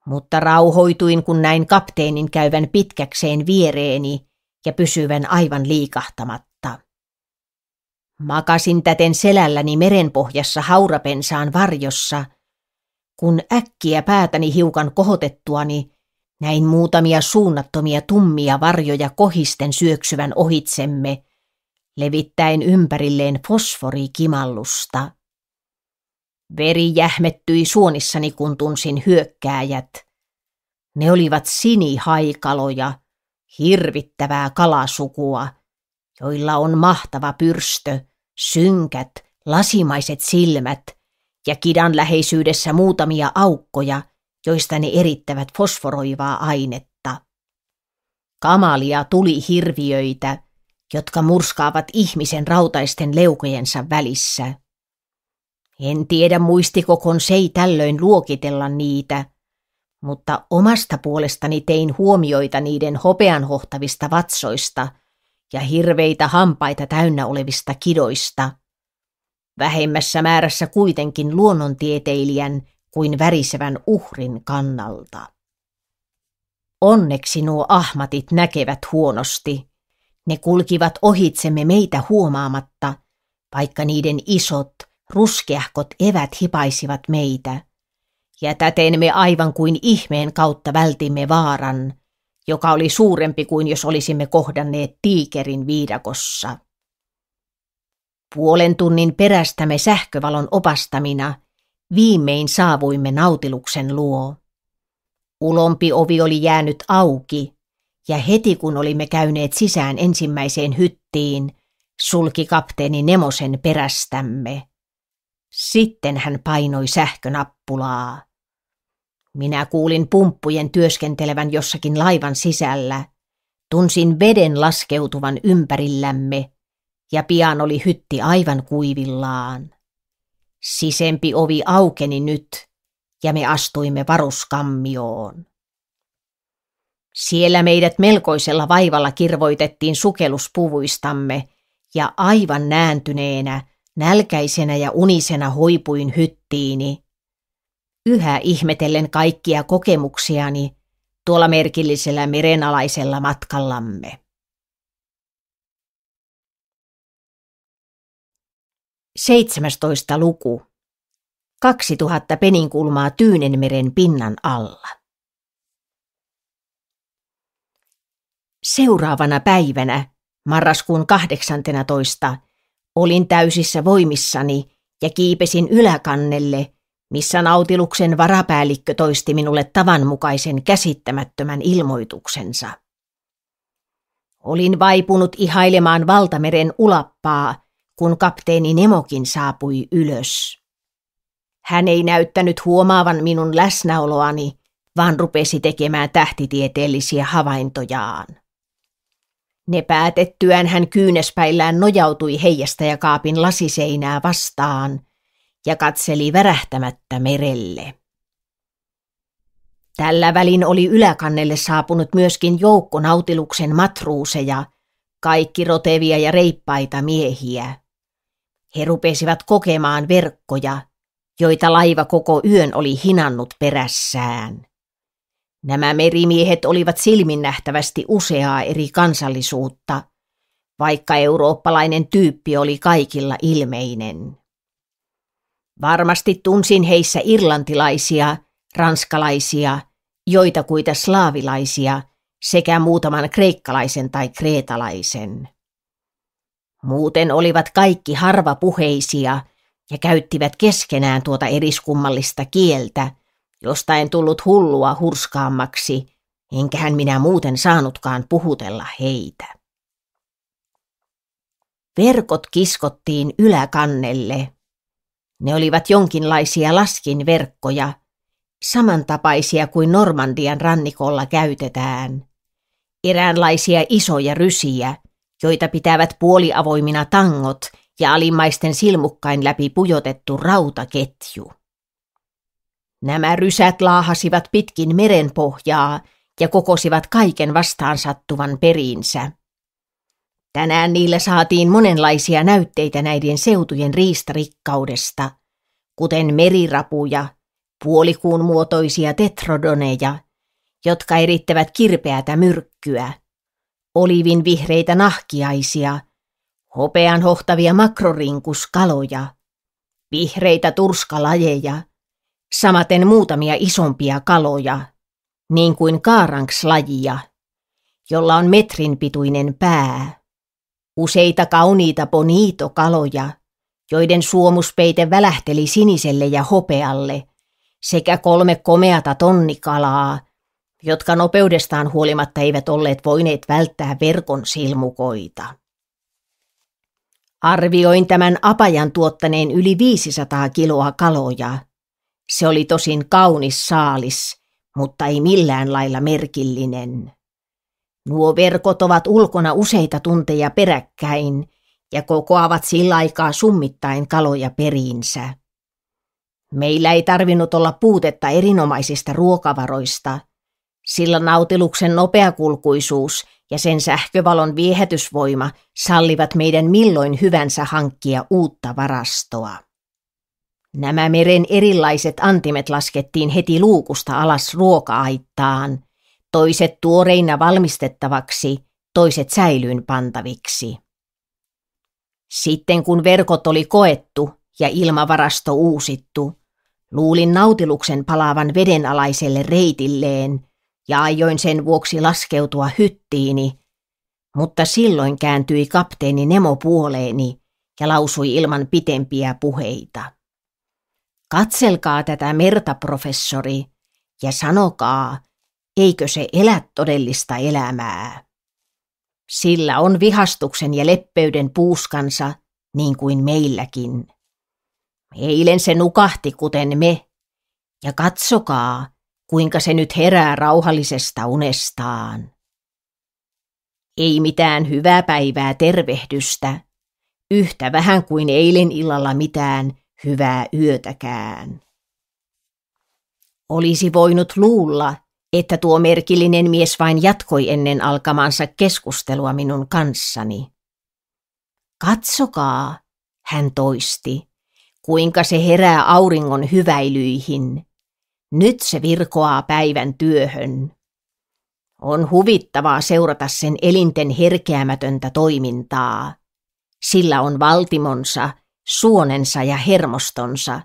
mutta rauhoituin, kun näin kapteenin käyvän pitkäkseen viereeni ja pysyvän aivan liikahtamatta. Makasin täten selälläni merenpohjassa haurapensaan varjossa, kun äkkiä päätäni hiukan kohotettuani näin muutamia suunnattomia tummia varjoja kohisten syöksyvän ohitsemme, levittäen ympärilleen fosforikimallusta. Veri jähmettyi suonissani, kun tunsin hyökkääjät. Ne olivat sinihaikaloja, hirvittävää kalasukua, joilla on mahtava pyrstö, synkät, lasimaiset silmät ja kidan läheisyydessä muutamia aukkoja, joista ne erittävät fosforoivaa ainetta. Kamalia tuli hirviöitä, jotka murskaavat ihmisen rautaisten leukojensa välissä. En tiedä muistikokon se ei tällöin luokitella niitä, mutta omasta puolestani tein huomioita niiden hopeanhohtavista vatsoista ja hirveitä hampaita täynnä olevista kidoista. Vähemmässä määrässä kuitenkin luonnontieteilijän kuin värisevän uhrin kannalta. Onneksi nuo ahmatit näkevät huonosti. Ne kulkivat ohitsemme meitä huomaamatta, vaikka niiden isot, ruskeahkot evät hipaisivat meitä, ja täten me aivan kuin ihmeen kautta vältimme vaaran, joka oli suurempi kuin jos olisimme kohdanneet tiikerin viidakossa. Puolen tunnin perästämme sähkövalon opastamina viimein saavuimme nautiluksen luo. Ulompi ovi oli jäänyt auki, ja heti kun olimme käyneet sisään ensimmäiseen hyttiin, sulki kapteeni Nemosen perästämme. Sitten hän painoi sähkönappulaa. Minä kuulin pumppujen työskentelevän jossakin laivan sisällä. Tunsin veden laskeutuvan ympärillämme, ja pian oli hytti aivan kuivillaan. Sisempi ovi aukeni nyt, ja me astuimme varuskammioon. Siellä meidät melkoisella vaivalla kirvoitettiin sukelluspuvuistamme, ja aivan nääntyneenä – Nälkäisenä ja unisena hoipuin hyttiini. Yhä ihmetellen kaikkia kokemuksiani tuolla merkillisellä merenalaisella matkallamme. Seitsemästoista luku. 2000 peninkulmaa Tyynenmeren pinnan alla. Seuraavana päivänä, marraskuun 18. Olin täysissä voimissani ja kiipesin yläkannelle, missä nautiluksen varapäällikkö toisti minulle tavanmukaisen käsittämättömän ilmoituksensa. Olin vaipunut ihailemaan valtameren ulappaa, kun kapteeni Nemokin saapui ylös. Hän ei näyttänyt huomaavan minun läsnäoloani, vaan rupesi tekemään tähtitieteellisiä havaintojaan. Ne päätettyään hän kyynespäillään nojautui ja kaapin lasiseinää vastaan ja katseli värähtämättä merelle. Tällä välin oli yläkannelle saapunut myöskin joukko nautiluksen matruuseja, kaikki rotevia ja reippaita miehiä. He rupesivat kokemaan verkkoja, joita laiva koko yön oli hinannut perässään. Nämä merimiehet olivat silminnähtävästi useaa eri kansallisuutta, vaikka eurooppalainen tyyppi oli kaikilla ilmeinen. Varmasti tunsin heissä irlantilaisia, ranskalaisia, joitakuita slaavilaisia sekä muutaman kreikkalaisen tai kreetalaisen. Muuten olivat kaikki harvapuheisia ja käyttivät keskenään tuota eriskummallista kieltä – josta en tullut hullua hurskaammaksi, enkähän minä muuten saanutkaan puhutella heitä. Verkot kiskottiin yläkannelle. Ne olivat jonkinlaisia laskinverkkoja, samantapaisia kuin Normandian rannikolla käytetään. Eräänlaisia isoja rysiä, joita pitävät puoliavoimina tangot ja alimmaisten silmukkain läpi pujotettu rautaketju. Nämä rysät laahasivat pitkin meren pohjaa ja kokosivat kaiken vastaan sattuvan periinsä. Tänään niillä saatiin monenlaisia näytteitä näiden seutujen riistarikkaudesta, kuten merirapuja, puolikuun muotoisia tetrodoneja, jotka erittävät kirpeätä myrkkyä, olivin vihreitä nahkiaisia, hopean hohtavia makrorinkuskaloja, vihreitä turskalajeja – samaten muutamia isompia kaloja, niin kuin kaarankslajia, jolla on metrin pituinen pää, useita kauniita poniitokaloja, joiden suomuspeite välähteli siniselle ja hopealle, sekä kolme komeata tonnikalaa, jotka nopeudestaan huolimatta eivät olleet voineet välttää verkon silmukoita. Arvioin tämän apajan tuottaneen yli 500 kiloa kaloja – se oli tosin kaunis saalis, mutta ei millään lailla merkillinen. Nuo verkot ovat ulkona useita tunteja peräkkäin ja kokoavat sillä aikaa summittain kaloja periinsä. Meillä ei tarvinnut olla puutetta erinomaisista ruokavaroista, sillä nautiluksen nopeakulkuisuus ja sen sähkövalon viehätysvoima sallivat meidän milloin hyvänsä hankkia uutta varastoa. Nämä meren erilaiset antimet laskettiin heti luukusta alas ruoka-aittaan, toiset tuoreina valmistettavaksi, toiset säilyyn pantaviksi. Sitten kun verkot oli koettu ja ilmavarasto uusittu, luulin nautiluksen palaavan vedenalaiselle reitilleen ja ajoin sen vuoksi laskeutua hyttiini, mutta silloin kääntyi kapteeni Nemo puoleeni ja lausui ilman pitempiä puheita. Katselkaa tätä merta, professori, ja sanokaa, eikö se elä todellista elämää. Sillä on vihastuksen ja leppeyden puuskansa, niin kuin meilläkin. Eilen se nukahti kuten me, ja katsokaa, kuinka se nyt herää rauhallisesta unestaan. Ei mitään hyvää päivää tervehdystä, yhtä vähän kuin eilen illalla mitään hyvää yötäkään. Olisi voinut luulla, että tuo merkillinen mies vain jatkoi ennen alkamansa keskustelua minun kanssani. Katsokaa, hän toisti, kuinka se herää auringon hyväilyihin. Nyt se virkoaa päivän työhön. On huvittavaa seurata sen elinten herkeämätöntä toimintaa. Sillä on valtimonsa suonensa ja hermostonsa,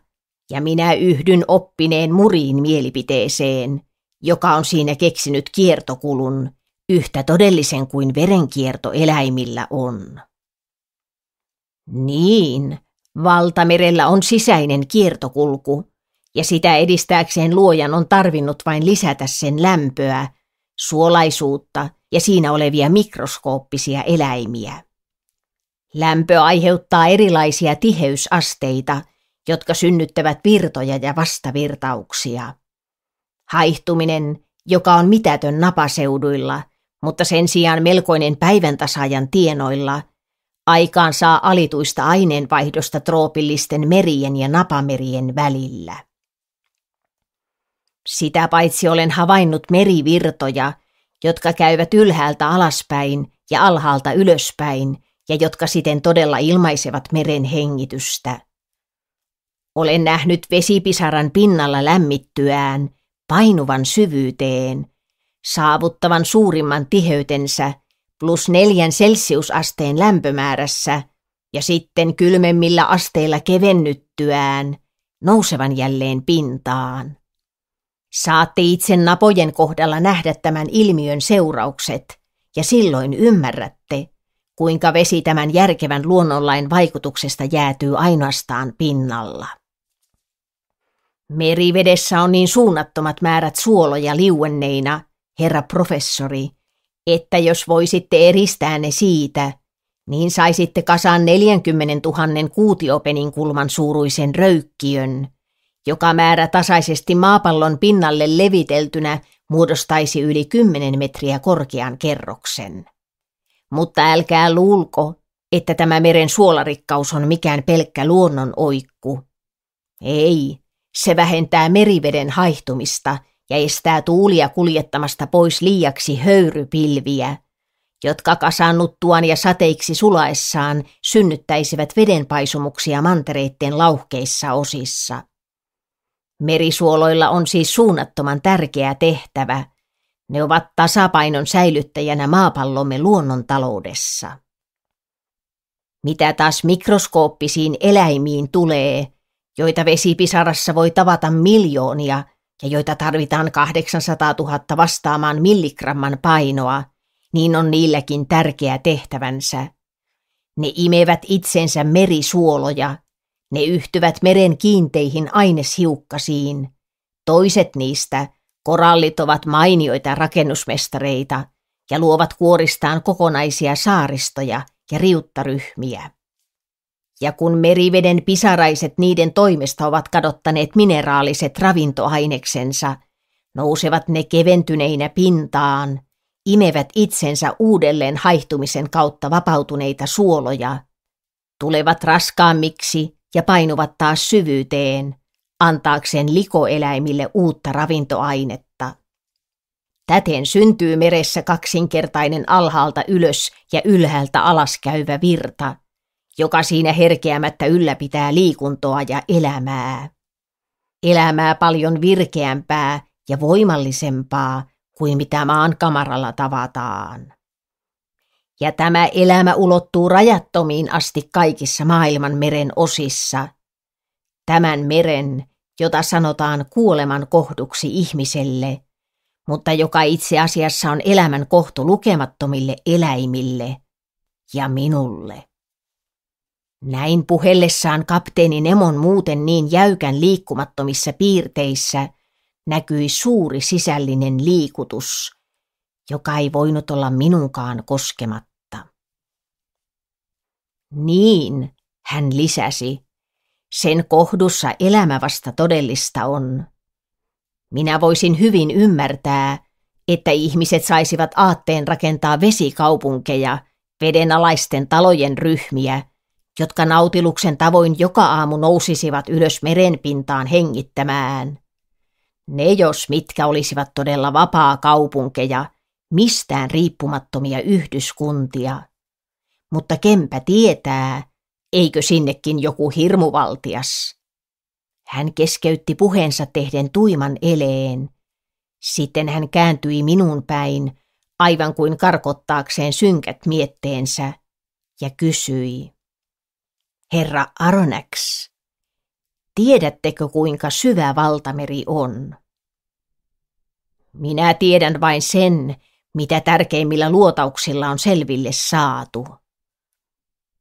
ja minä yhdyn oppineen muriin mielipiteeseen, joka on siinä keksinyt kiertokulun, yhtä todellisen kuin verenkierto eläimillä on. Niin, valtamerellä on sisäinen kiertokulku, ja sitä edistääkseen luojan on tarvinnut vain lisätä sen lämpöä, suolaisuutta ja siinä olevia mikroskooppisia eläimiä. Lämpö aiheuttaa erilaisia tiheysasteita, jotka synnyttävät virtoja ja vastavirtauksia. Haihtuminen, joka on mitätön napaseuduilla, mutta sen sijaan melkoinen päiväntasaajan tienoilla, aikaan saa alituista aineenvaihdosta troopillisten merien ja napamerien välillä. Sitä paitsi olen havainnut merivirtoja, jotka käyvät ylhäältä alaspäin ja alhaalta ylöspäin – ja jotka siten todella ilmaisevat meren hengitystä. Olen nähnyt vesipisaran pinnalla lämmittyään, painuvan syvyyteen, saavuttavan suurimman tiheytensä plus neljän selsiusasteen lämpömäärässä ja sitten kylmemmillä asteilla kevennyttyään, nousevan jälleen pintaan. Saatte itse napojen kohdalla nähdä tämän ilmiön seuraukset, ja silloin ymmärrätte, kuinka vesi tämän järkevän luonnonlain vaikutuksesta jäätyy ainoastaan pinnalla. Merivedessä on niin suunnattomat määrät suoloja liuenneina, herra professori, että jos voisitte eristää ne siitä, niin saisitte kasaan 40 000 kuutiopenin kulman suuruisen röykkiön, joka määrä tasaisesti maapallon pinnalle leviteltynä muodostaisi yli 10 metriä korkean kerroksen mutta älkää luulko, että tämä meren suolarikkaus on mikään pelkkä luonnon oikku. Ei, se vähentää meriveden haihtumista ja estää tuulia kuljettamasta pois liiaksi höyrypilviä, jotka kasannuttuaan ja sateiksi sulaessaan synnyttäisivät vedenpaisumuksia mantereitten lauhkeissa osissa. Merisuoloilla on siis suunnattoman tärkeä tehtävä – ne ovat tasapainon säilyttäjänä maapallomme luonnontaloudessa. Mitä taas mikroskooppisiin eläimiin tulee, joita vesipisarassa voi tavata miljoonia ja joita tarvitaan 800 000 vastaamaan milligramman painoa, niin on niilläkin tärkeä tehtävänsä. Ne imevät itsensä merisuoloja, ne yhtyvät meren kiinteihin aineshiukkasiin. Toiset niistä – Korallit ovat mainioita rakennusmestareita ja luovat kuoristaan kokonaisia saaristoja ja riuttaryhmiä. Ja kun meriveden pisaraiset niiden toimesta ovat kadottaneet mineraaliset ravintoaineksensa, nousevat ne keventyneinä pintaan, imevät itsensä uudelleen haihtumisen kautta vapautuneita suoloja, tulevat raskaammiksi ja painuvat taas syvyyteen – antaakseen likoeläimille uutta ravintoainetta. Täten syntyy meressä kaksinkertainen alhaalta ylös ja ylhäältä alas käyvä virta, joka siinä herkeämättä ylläpitää liikuntoa ja elämää. Elämää paljon virkeämpää ja voimallisempaa kuin mitä maan kamaralla tavataan. Ja tämä elämä ulottuu rajattomiin asti kaikissa maailman meren osissa – tämän meren, jota sanotaan kuoleman kohduksi ihmiselle, mutta joka itse asiassa on elämän kohtu lukemattomille eläimille ja minulle. Näin puhellessaan kapteeni Nemon muuten niin jäykän liikkumattomissa piirteissä näkyi suuri sisällinen liikutus, joka ei voinut olla minunkaan koskematta. Niin, hän lisäsi, sen kohdussa elämä vasta todellista on. Minä voisin hyvin ymmärtää, että ihmiset saisivat aatteen rakentaa vesikaupunkeja, vedenalaisten talojen ryhmiä, jotka nautiluksen tavoin joka aamu nousisivat ylös merenpintaan hengittämään. Ne jos mitkä olisivat todella vapaa kaupunkeja, mistään riippumattomia yhdyskuntia. Mutta kempä tietää, Eikö sinnekin joku hirmuvaltias? Hän keskeytti puheensa tehden tuiman eleen. Sitten hän kääntyi minun päin, aivan kuin karkottaakseen synkät mietteensä, ja kysyi. Herra Aronax, tiedättekö kuinka syvä valtameri on? Minä tiedän vain sen, mitä tärkeimmillä luotauksilla on selville saatu.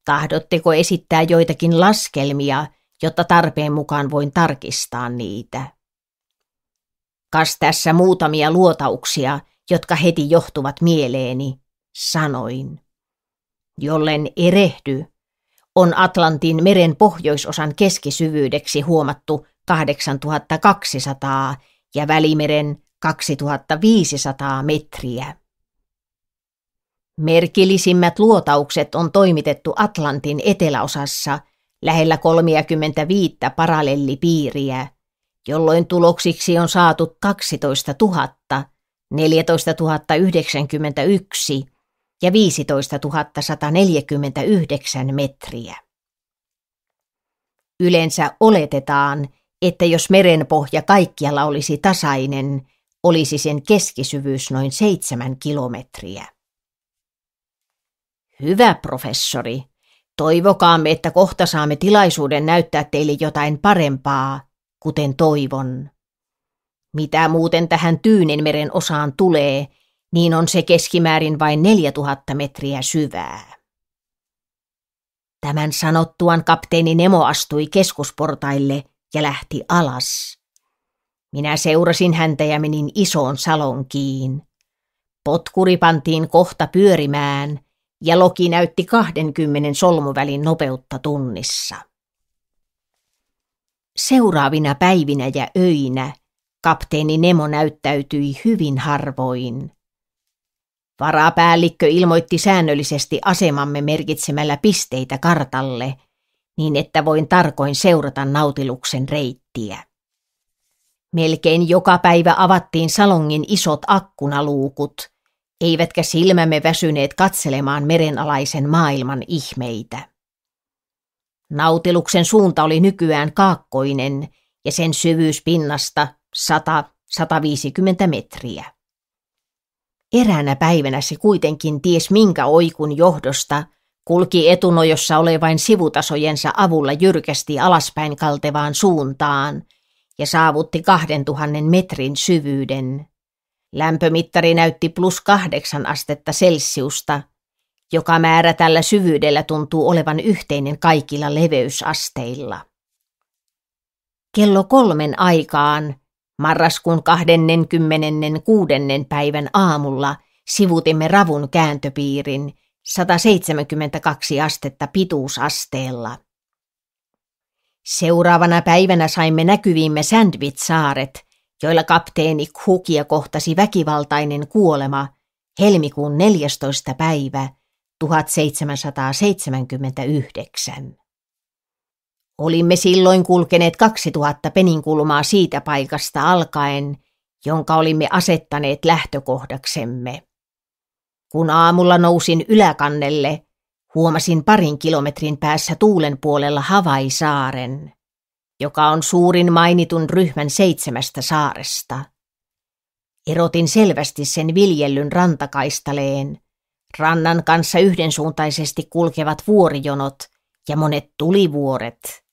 Tahdotteko esittää joitakin laskelmia, jotta tarpeen mukaan voin tarkistaa niitä? Kas tässä muutamia luotauksia, jotka heti johtuvat mieleeni, sanoin. Jollen erehdy, on Atlantin meren pohjoisosan keskisyvyydeksi huomattu 8200 ja Välimeren 2500 metriä. Merkillisimmät luotaukset on toimitettu Atlantin eteläosassa lähellä 35 parallellipiiriä, jolloin tuloksiksi on saatu 12 000, 14 091 ja 15 149 metriä. Yleensä oletetaan, että jos merenpohja kaikkialla olisi tasainen, olisi sen keskisyvyys noin seitsemän kilometriä. Hyvä professori. Toivokaamme, että kohta saamme tilaisuuden näyttää teille jotain parempaa, kuten toivon. Mitä muuten tähän Tyynenmeren osaan tulee, niin on se keskimäärin vain 4000 metriä syvää. Tämän sanottuan kapteeni Nemo astui keskusportaille ja lähti alas. Minä seurasin häntä ja menin isoon salonkiin. Potkuri pantiin kohta pyörimään ja Loki näytti 20 solmuvälin nopeutta tunnissa. Seuraavina päivinä ja öinä kapteeni Nemo näyttäytyi hyvin harvoin. Varapäällikkö ilmoitti säännöllisesti asemamme merkitsemällä pisteitä kartalle, niin että voin tarkoin seurata nautiluksen reittiä. Melkein joka päivä avattiin salongin isot akkunaluukut – eivätkä silmämme väsyneet katselemaan merenalaisen maailman ihmeitä. Nautiluksen suunta oli nykyään kaakkoinen ja sen syvyys pinnasta 100-150 metriä. Eräänä päivänä se kuitenkin ties minkä oikun johdosta kulki etunojossa olevain sivutasojensa avulla jyrkästi alaspäin kaltevaan suuntaan ja saavutti 2000 metrin syvyyden. Lämpömittari näytti plus kahdeksan astetta Celsiusta, joka määrä tällä syvyydellä tuntuu olevan yhteinen kaikilla leveysasteilla. Kello kolmen aikaan, marraskuun 26. päivän aamulla, sivutimme ravun kääntöpiirin 172 astetta pituusasteella. Seuraavana päivänä saimme näkyviimme Sandwich-saaret, joilla kapteeni Cookia kohtasi väkivaltainen kuolema helmikuun 14. päivä 1779. Olimme silloin kulkeneet 2000 peninkulmaa siitä paikasta alkaen, jonka olimme asettaneet lähtökohdaksemme. Kun aamulla nousin yläkannelle, huomasin parin kilometrin päässä tuulen puolella Havaisaaren joka on suurin mainitun ryhmän seitsemästä saaresta. Erotin selvästi sen viljellyn rantakaistaleen, rannan kanssa yhdensuuntaisesti kulkevat vuorijonot ja monet tulivuoret,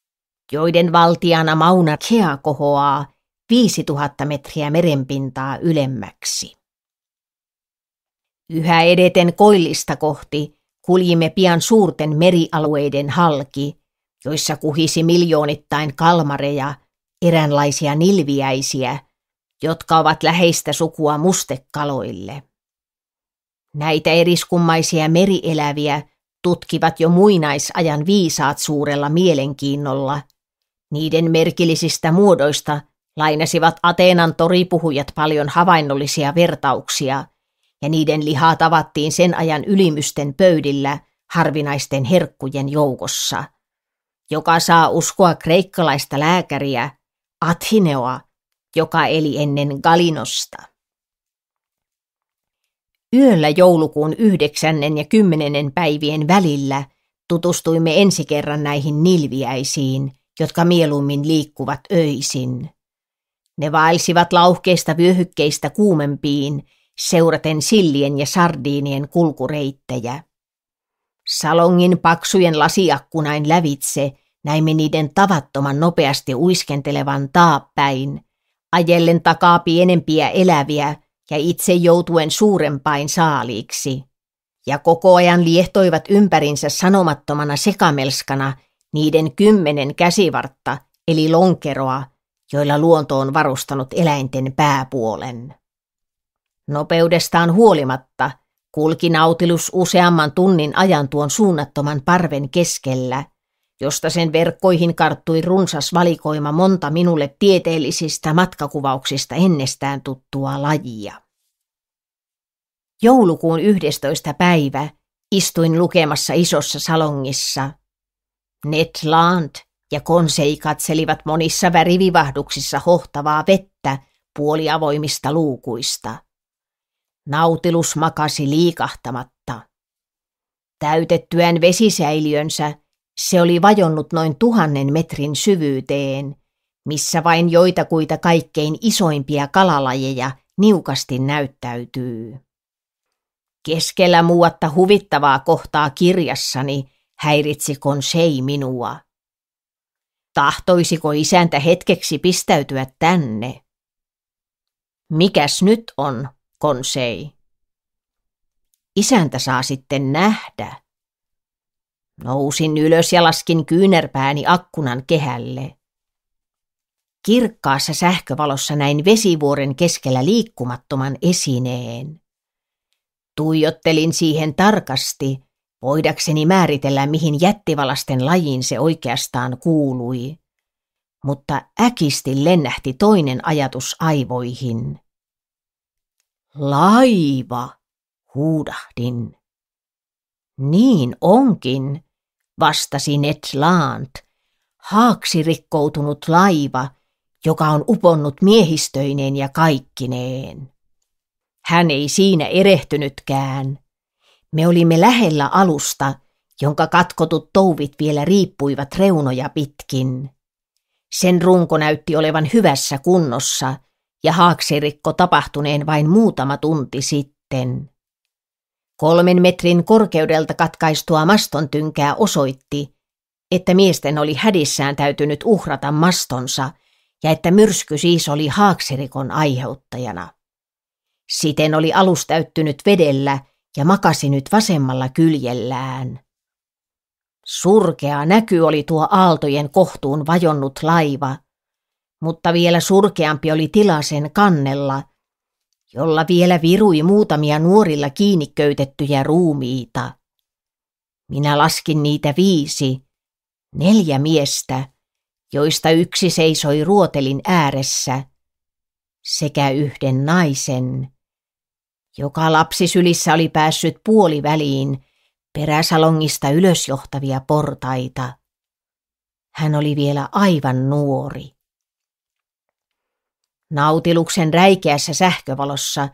joiden valtiana Mauna Kea kohoaa 5000 metriä merenpintaa ylemmäksi. Yhä edeten koillista kohti kuljimme pian suurten merialueiden halki – joissa kuhisi miljoonittain kalmareja, eräänlaisia nilviäisiä, jotka ovat läheistä sukua mustekaloille. Näitä eriskummaisia merieläviä tutkivat jo muinaisajan viisaat suurella mielenkiinnolla. Niiden merkillisistä muodoista lainasivat Ateenan toripuhujat paljon havainnollisia vertauksia, ja niiden lihaa tavattiin sen ajan ylimysten pöydillä harvinaisten herkkujen joukossa – joka saa uskoa kreikkalaista lääkäriä, Athineoa, joka eli ennen Galinosta. Yöllä joulukuun yhdeksännen ja kymmenennen päivien välillä tutustuimme ensi kerran näihin nilviäisiin, jotka mieluummin liikkuvat öisin. Ne vaelsivat lauhkeista vyöhykkeistä kuumempiin, seuraten sillien ja sardiinien kulkureittejä. Salongin paksujen lasiakkunain lävitse Näimme niiden tavattoman nopeasti uiskentelevan taapäin, ajellen takaa pienempiä eläviä ja itse joutuen suurempain saaliiksi. Ja koko ajan liehtoivat ympärinsä sanomattomana sekamelskana niiden kymmenen käsivartta, eli lonkeroa, joilla luonto on varustanut eläinten pääpuolen. Nopeudestaan huolimatta kulki nautilus useamman tunnin ajan tuon suunnattoman parven keskellä, josta sen verkkoihin karttui runsas valikoima monta minulle tieteellisistä matkakuvauksista ennestään tuttua lajia. Joulukuun 11. päivä istuin lukemassa isossa salongissa. Ned Land ja Konsei katselivat monissa värivivahduksissa hohtavaa vettä puoliavoimista luukuista. Nautilus makasi liikahtamatta. Täytettyään vesisäiliönsä se oli vajonnut noin tuhannen metrin syvyyteen, missä vain joitakuita kaikkein isoimpia kalalajeja niukasti näyttäytyy. Keskellä muuatta huvittavaa kohtaa kirjassani häiritsi konsei minua. Tahtoisiko isäntä hetkeksi pistäytyä tänne? Mikäs nyt on, konsei? Isäntä saa sitten nähdä. Nousin ylös ja laskin kyynärpääni akkunan kehälle. Kirkkaassa sähkövalossa näin vesivuoren keskellä liikkumattoman esineen. Tuijottelin siihen tarkasti, voidakseni määritellä mihin jättivalasten lajiin se oikeastaan kuului. Mutta äkisti lennähti toinen ajatus aivoihin. Laiva, huudahdin. Niin onkin vastasi Ned Land. Haaksi rikkoutunut laiva, joka on uponnut miehistöineen ja kaikkineen. Hän ei siinä erehtynytkään. Me olimme lähellä alusta, jonka katkotut touvit vielä riippuivat reunoja pitkin. Sen runko näytti olevan hyvässä kunnossa, ja haaksirikko tapahtuneen vain muutama tunti sitten kolmen metrin korkeudelta katkaistua maston tynkää osoitti, että miesten oli hädissään täytynyt uhrata mastonsa ja että myrsky siis oli haaksirikon aiheuttajana. Siten oli alus täyttynyt vedellä ja makasi nyt vasemmalla kyljellään. Surkea näky oli tuo aaltojen kohtuun vajonnut laiva, mutta vielä surkeampi oli tila sen kannella – jolla vielä virui muutamia nuorilla kiinni köytettyjä ruumiita. Minä laskin niitä viisi, neljä miestä, joista yksi seisoi ruotelin ääressä, sekä yhden naisen, joka lapsisylissä oli päässyt puoliväliin peräsalongista ylösjohtavia portaita. Hän oli vielä aivan nuori. Nautiluksen räikeässä sähkövalossa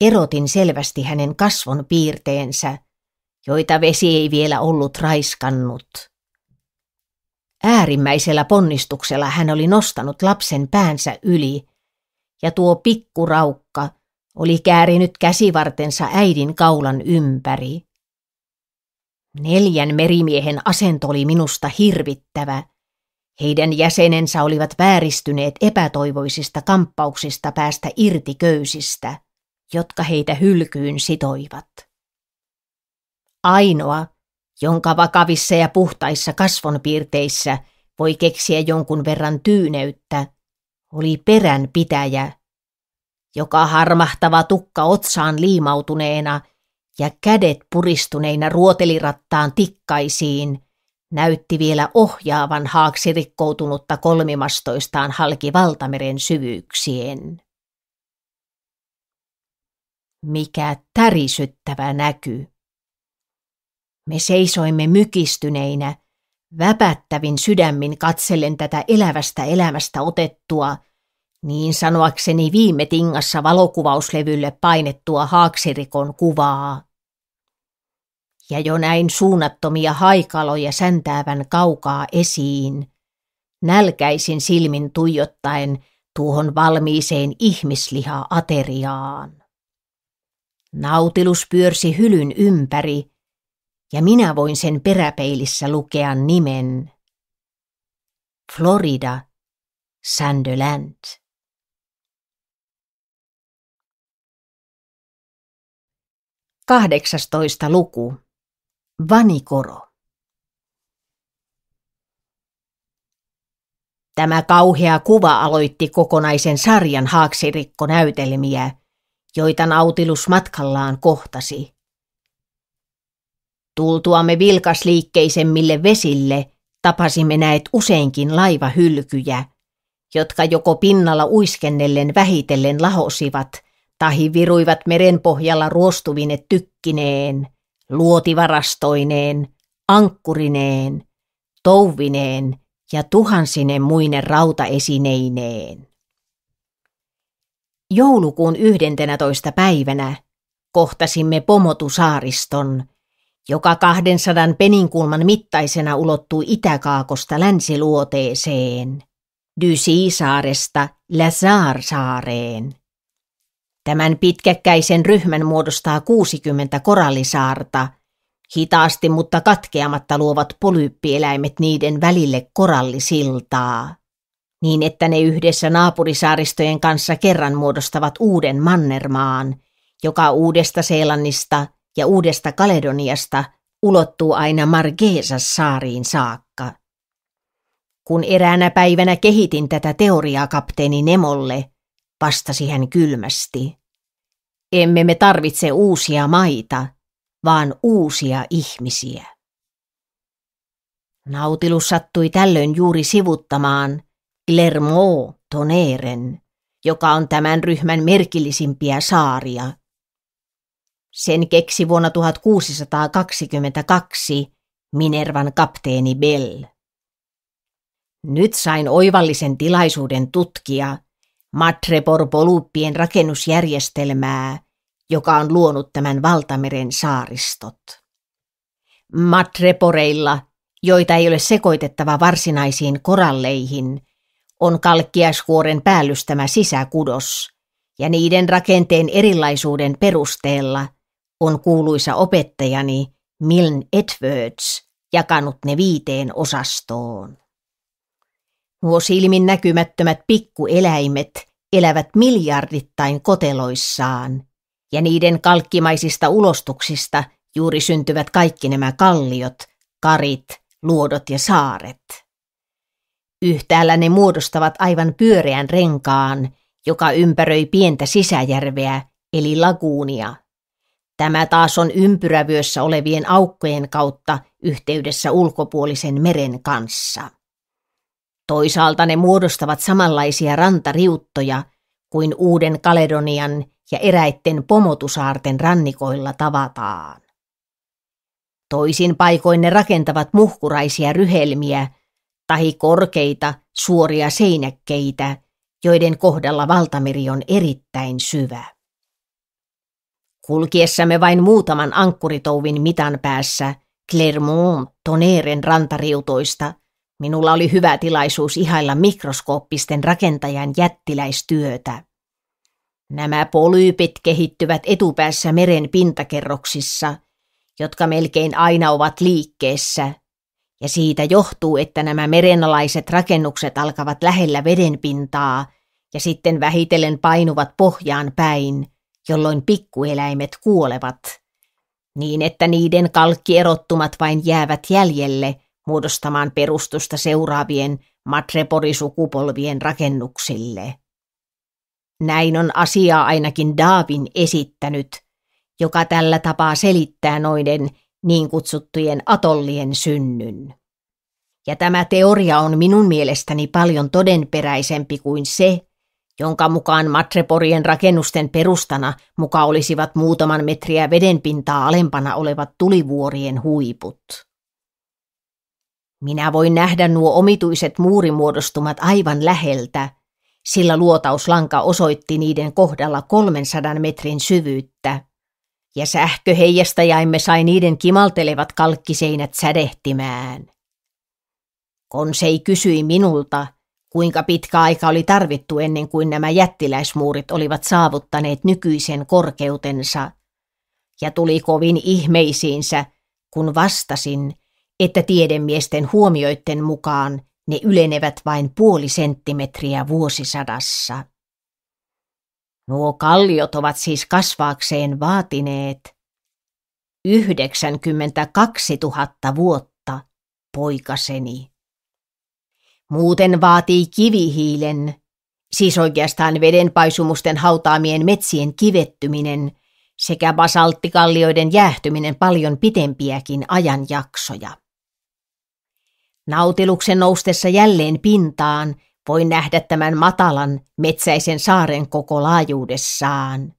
erotin selvästi hänen kasvon piirteensä, joita vesi ei vielä ollut raiskannut. Äärimmäisellä ponnistuksella hän oli nostanut lapsen päänsä yli, ja tuo pikkuraukka oli käärinyt käsivartensa äidin kaulan ympäri. Neljän merimiehen asento oli minusta hirvittävä, heidän jäsenensä olivat vääristyneet epätoivoisista kamppauksista päästä irti köysistä, jotka heitä hylkyyn sitoivat. Ainoa, jonka vakavissa ja puhtaissa kasvonpiirteissä voi keksiä jonkun verran tyyneyttä, oli peränpitäjä, joka harmahtava tukka otsaan liimautuneena ja kädet puristuneina ruotelirattaan tikkaisiin – näytti vielä ohjaavan haaksi rikkoutunutta kolmimastoistaan halki valtameren syvyyksien. Mikä tärisyttävä näky! Me seisoimme mykistyneinä, väpättävin sydämin katsellen tätä elävästä elämästä otettua, niin sanoakseni viime tingassa valokuvauslevylle painettua haaksirikon kuvaa ja jo näin suunnattomia haikaloja säntäävän kaukaa esiin, nälkäisin silmin tuijottaen tuohon valmiiseen ihmisliha-ateriaan. Nautilus pyörsi hylyn ympäri, ja minä voin sen peräpeilissä lukea nimen. Florida, Sandeland. Kahdeksastoista luku. Vanikoro. Tämä kauhea kuva aloitti kokonaisen sarjan haaksirikkonäytelmiä, joita nautilus matkallaan kohtasi. Tultuamme vilkasliikkeisemmille vesille tapasimme näet useinkin laivahylkyjä, jotka joko pinnalla uiskennellen vähitellen lahosivat – tahi viruivat merenpohjalla ruostuvine tykkineen – luotivarastoineen, ankkurineen, touvineen ja tuhansinen muine rautaesineineen. Joulukuun 11. päivänä kohtasimme Pomotusaariston, joka 200 peninkulman mittaisena ulottuu Itäkaakosta länsiluoteeseen, Dysiisaaresta saareen. Tämän pitkäkkäisen ryhmän muodostaa 60 korallisaarta. Hitaasti mutta katkeamatta luovat polyyppieläimet niiden välille korallisiltaa, niin että ne yhdessä naapurisaaristojen kanssa kerran muodostavat uuden mannermaan, joka uudesta Seelannista ja uudesta Kaledoniasta ulottuu aina Margeesas-saariin saakka. Kun eräänä päivänä kehitin tätä teoriaa kapteeni Nemolle – vastasi hän kylmästi. Emme me tarvitse uusia maita, vaan uusia ihmisiä. Nautilus sattui tällöin juuri sivuttamaan Clermont Toneren, joka on tämän ryhmän merkillisimpiä saaria. Sen keksi vuonna 1622 Minervan kapteeni Bell. Nyt sain oivallisen tilaisuuden tutkia, Matreporpoluppien rakennusjärjestelmää, joka on luonut tämän valtameren saaristot. Matreporeilla, joita ei ole sekoitettava varsinaisiin koralleihin, on kalkkiaskuoren päällystämä sisäkudos, ja niiden rakenteen erilaisuuden perusteella on kuuluisa opettajani Milne Edwards jakanut ne viiteen osastoon. Nuo silmin näkymättömät pikkueläimet elävät miljardittain koteloissaan, ja niiden kalkkimaisista ulostuksista juuri syntyvät kaikki nämä kalliot, karit, luodot ja saaret. Yhtäällä ne muodostavat aivan pyöreän renkaan, joka ympäröi pientä sisäjärveä, eli laguunia. Tämä taas on ympyrävyössä olevien aukkojen kautta yhteydessä ulkopuolisen meren kanssa. Toisaalta ne muodostavat samanlaisia rantariuttoja kuin Uuden Kaledonian ja eräitten pomotusaarten rannikoilla tavataan. Toisin paikoin ne rakentavat muhkuraisia ryhelmiä tai korkeita, suoria seinäkkeitä, joiden kohdalla valtameri on erittäin syvä. Kulkiessamme vain muutaman ankkuritouvin mitan päässä Clermont Toneeren rantariutoista Minulla oli hyvä tilaisuus ihailla mikroskooppisten rakentajan jättiläistyötä. Nämä polyypit kehittyvät etupäässä meren pintakerroksissa, jotka melkein aina ovat liikkeessä, ja siitä johtuu, että nämä merenalaiset rakennukset alkavat lähellä vedenpintaa ja sitten vähitellen painuvat pohjaan päin, jolloin pikkueläimet kuolevat, niin että niiden kalkkierottumat vain jäävät jäljelle – muodostamaan perustusta seuraavien matreporisukupolvien rakennuksille. Näin on asiaa ainakin Daavin esittänyt, joka tällä tapaa selittää noiden niin kutsuttujen atollien synnyn. Ja tämä teoria on minun mielestäni paljon todenperäisempi kuin se, jonka mukaan matreporien rakennusten perustana muka olisivat muutaman metriä vedenpintaa alempana olevat tulivuorien huiput. Minä voin nähdä nuo omituiset muurimuodostumat aivan läheltä, sillä luotauslanka osoitti niiden kohdalla 300 metrin syvyyttä. Ja sähköheijastajaimme sai niiden kimaltelevat kalkkiseinät sädehtimään. Konsei kysyi minulta, kuinka pitkä aika oli tarvittu ennen kuin nämä jättiläismuurit olivat saavuttaneet nykyisen korkeutensa, ja tuli kovin ihmeisiinsä, kun vastasin – että tiedemiesten huomioiden mukaan ne ylenevät vain puoli senttimetriä vuosisadassa. Nuo kalliot ovat siis kasvaakseen vaatineet 92 000 vuotta, poikaseni. Muuten vaatii kivihiilen, siis oikeastaan vedenpaisumusten hautaamien metsien kivettyminen sekä basalttikallioiden jäähtyminen paljon pitempiäkin ajanjaksoja. Nautiluksen noustessa jälleen pintaan voi nähdä tämän matalan, metsäisen saaren koko laajuudessaan.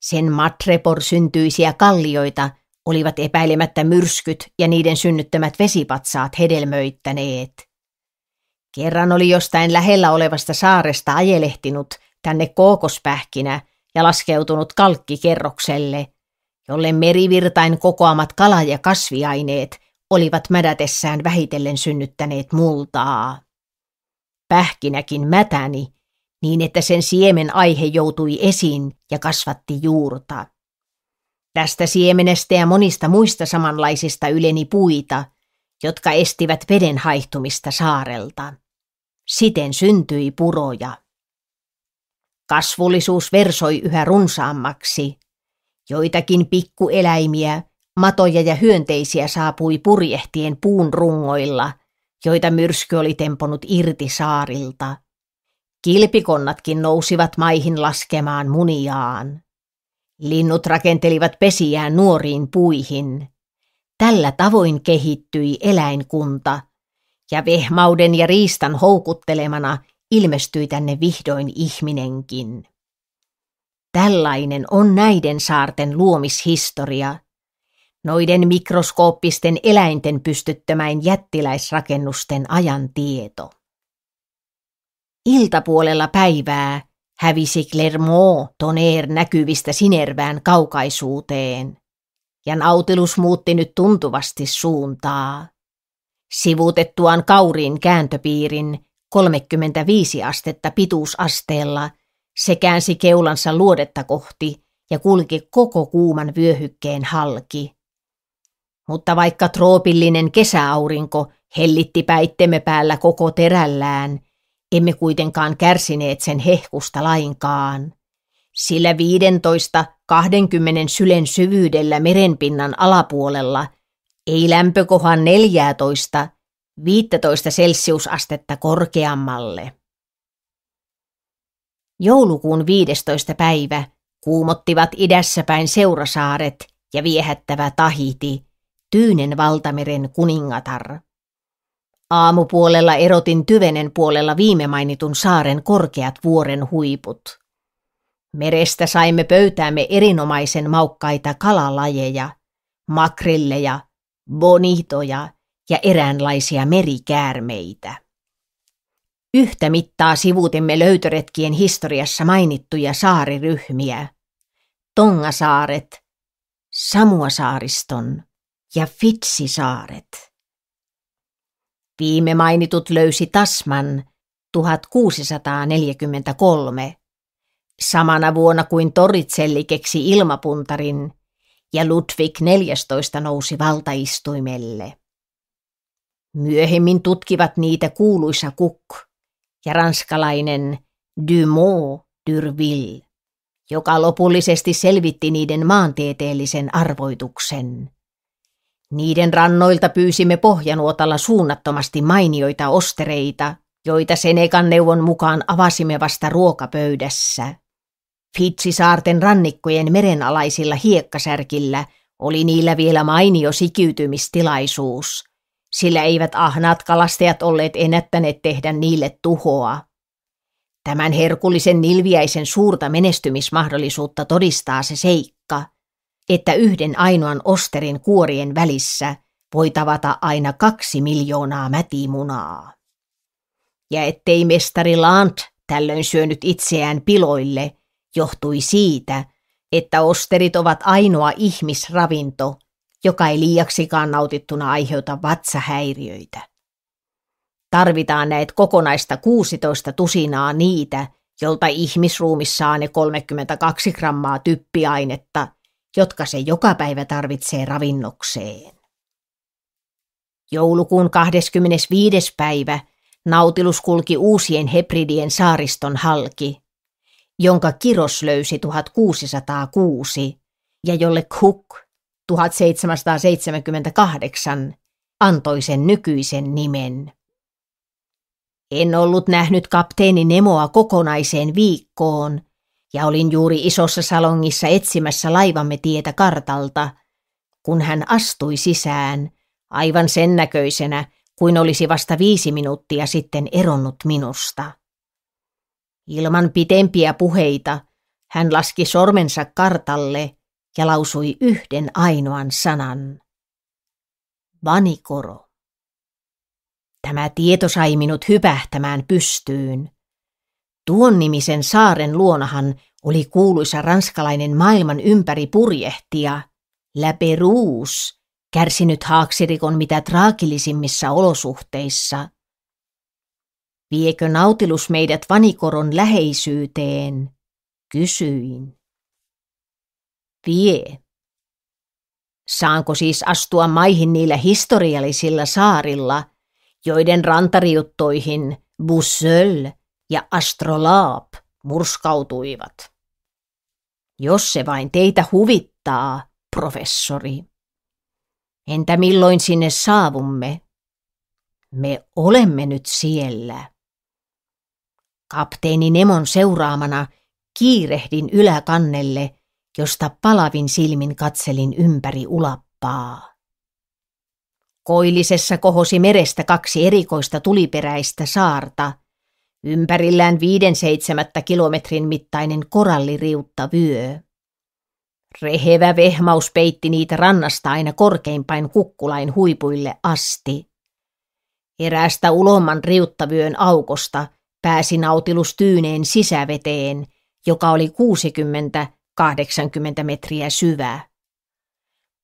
Sen Matrepor syntyisiä kallioita olivat epäilemättä myrskyt ja niiden synnyttämät vesipatsaat hedelmöittäneet. Kerran oli jostain lähellä olevasta saaresta ajelehtinut tänne kookospähkinä ja laskeutunut kalkkikerrokselle, jolle merivirtain kokoamat kala- ja kasviaineet – olivat mädätessään vähitellen synnyttäneet multaa. Pähkinäkin mätäni, niin että sen siemen aihe joutui esiin ja kasvatti juurta. Tästä siemenestä ja monista muista samanlaisista yleni puita, jotka estivät veden haihtumista saarelta. Siten syntyi puroja. Kasvullisuus versoi yhä runsaammaksi. Joitakin pikkueläimiä, Matoja ja hyönteisiä saapui purjehtien puun rungoilla, joita myrsky oli temponut irti saarilta. Kilpikonnatkin nousivat maihin laskemaan muniaan. Linnut rakentelivat pesiään nuoriin puihin. Tällä tavoin kehittyi eläinkunta, ja vehmauden ja riistan houkuttelemana ilmestyi tänne vihdoin ihminenkin. Tällainen on näiden saarten luomishistoria – noiden mikroskooppisten eläinten pystyttämäin jättiläisrakennusten ajan tieto. Iltapuolella päivää hävisi Clermont toner näkyvistä Sinervään kaukaisuuteen, ja nautilus muutti nyt tuntuvasti suuntaa. Sivuutettuaan kauriin kääntöpiirin 35 astetta pituusasteella se käänsi keulansa luodetta kohti ja kulki koko kuuman vyöhykkeen halki mutta vaikka troopillinen kesäaurinko hellitti päittemme päällä koko terällään, emme kuitenkaan kärsineet sen hehkusta lainkaan. Sillä 15-20 sylen syvyydellä merenpinnan alapuolella ei lämpökohan 14 15 celsiusastetta korkeammalle. Joulukuun 15. päivä kuumottivat idässäpäin seurasaaret ja viehättävä Tahiti, Tyynen valtameren kuningatar. Aamupuolella erotin tyvenen puolella viime mainitun saaren korkeat vuoren huiput. Merestä saimme pöytäämme erinomaisen maukkaita kalalajeja, makrilleja, bonitoja ja eräänlaisia merikäärmeitä. Yhtä mittaa sivuutimme löytöretkien historiassa mainittuja saariryhmiä. Tongasaaret, Samuasaariston, ja Fitsisaaret. Viime mainitut löysi Tasman 1643, samana vuonna kuin Toritselli keksi ilmapuntarin ja Ludwig XIV nousi valtaistuimelle. Myöhemmin tutkivat niitä kuuluisa Cook ja ranskalainen Dumont d'Urville, joka lopullisesti selvitti niiden maantieteellisen arvoituksen. Niiden rannoilta pyysimme pohjanuotalla suunnattomasti mainioita ostereita, joita Senekan neuvon mukaan avasimme vasta ruokapöydässä. Fitsisaarten rannikkojen merenalaisilla hiekkasärkillä oli niillä vielä mainio sikiytymistilaisuus, sillä eivät ahnaat kalastajat olleet enättäneet tehdä niille tuhoa. Tämän herkullisen nilviäisen suurta menestymismahdollisuutta todistaa se seikka että yhden ainoan osterin kuorien välissä voi tavata aina kaksi miljoonaa mätimunaa. Ja ettei mestari Lant tällöin syönyt itseään piloille, johtui siitä, että osterit ovat ainoa ihmisravinto, joka ei liiaksi kannautittuna aiheuta vatsahäiriöitä. Tarvitaan näet kokonaista 16 tusinaa niitä, jolta ihmisruumissa ne 32 grammaa typpiainetta – jotka se joka päivä tarvitsee ravinnokseen. Joulukuun 25. päivä nautilus kulki uusien hebridien saariston halki, jonka Kiros löysi 1606 ja jolle Cook 1778 antoi sen nykyisen nimen. En ollut nähnyt kapteeni Nemoa kokonaiseen viikkoon, ja olin juuri isossa salongissa etsimässä laivamme tietä kartalta, kun hän astui sisään, aivan sen näköisenä kuin olisi vasta viisi minuuttia sitten eronnut minusta. Ilman pitempiä puheita hän laski sormensa kartalle ja lausui yhden ainoan sanan. Vanikoro. Tämä tieto sai minut hypähtämään pystyyn. Tuon nimisen saaren luonahan oli kuuluisa ranskalainen maailman ympäri purjehtija, Läperuus, kärsinyt haaksirikon mitä traagilisimmissa olosuhteissa. Viekö nautilus meidät vanikoron läheisyyteen? Kysyin. Vie. Saanko siis astua maihin niillä historiallisilla saarilla, joiden rantariuttoihin Bussöl ja astrolaap murskautuivat. Jos se vain teitä huvittaa, professori. Entä milloin sinne saavumme? Me olemme nyt siellä. Kapteeni Nemon seuraamana kiirehdin yläkannelle, josta palavin silmin katselin ympäri ulappaa. Koillisessa kohosi merestä kaksi erikoista tuliperäistä saarta – Ympärillään viiden seitsemättä kilometrin mittainen koralliriutta vyö. Rehevä vehmaus peitti niitä rannasta aina korkeimpain kukkulain huipuille asti. Eräästä ulomman riuttavyön aukosta pääsi nautilus tyyneen sisäveteen, joka oli 60-80 metriä syvää.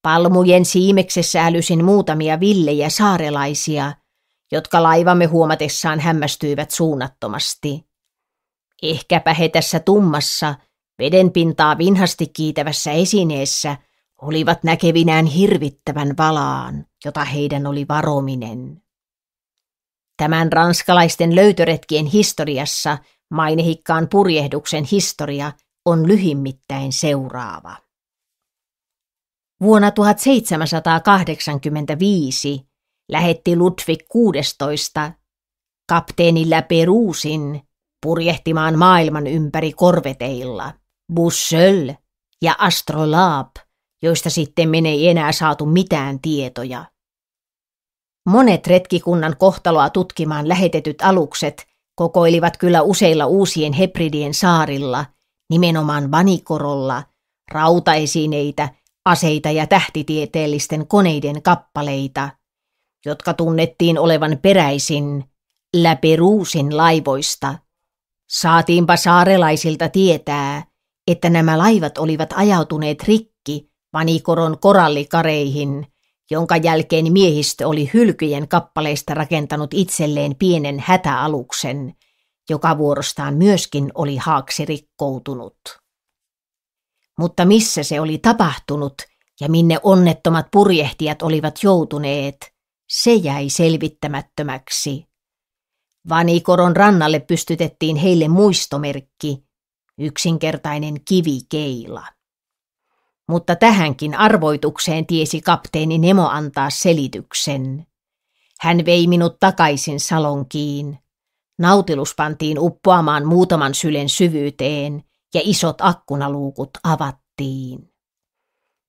Palmujen siimeksessä älysin muutamia villejä saarelaisia – jotka laivamme huomatessaan hämmästyivät suunnattomasti. Ehkäpä he tässä tummassa, vedenpintaa vinhasti kiitävässä esineessä olivat näkevinään hirvittävän valaan, jota heidän oli varominen. Tämän ranskalaisten löytöretkien historiassa mainehikkaan purjehduksen historia on lyhimmittäin seuraava. Vuonna 1785 lähetti Ludwig 16 kapteenillä Peruusin purjehtimaan maailman ympäri korveteilla. Bussöl ja Astrolaab, joista sitten ei enää saatu mitään tietoja. Monet retkikunnan kohtaloa tutkimaan lähetetyt alukset kokoilivat kyllä useilla uusien hebridien saarilla, nimenomaan vanikorolla, rautaesineitä, aseita ja tähtitieteellisten koneiden kappaleita – jotka tunnettiin olevan peräisin läpi ruusin laivoista. Saatiinpa saarelaisilta tietää, että nämä laivat olivat ajautuneet rikki vanikoron korallikareihin, jonka jälkeen miehistö oli hylkyjen kappaleista rakentanut itselleen pienen hätäaluksen, joka vuorostaan myöskin oli haaksi rikkoutunut. Mutta missä se oli tapahtunut ja minne onnettomat purjehtijat olivat joutuneet – se jäi selvittämättömäksi. Vanikoron rannalle pystytettiin heille muistomerkki, yksinkertainen kivikeila. Mutta tähänkin arvoitukseen tiesi kapteeni Nemo antaa selityksen. Hän vei minut takaisin salonkiin. Nautilus pantiin uppoamaan muutaman sylen syvyyteen ja isot akkunaluukut avattiin.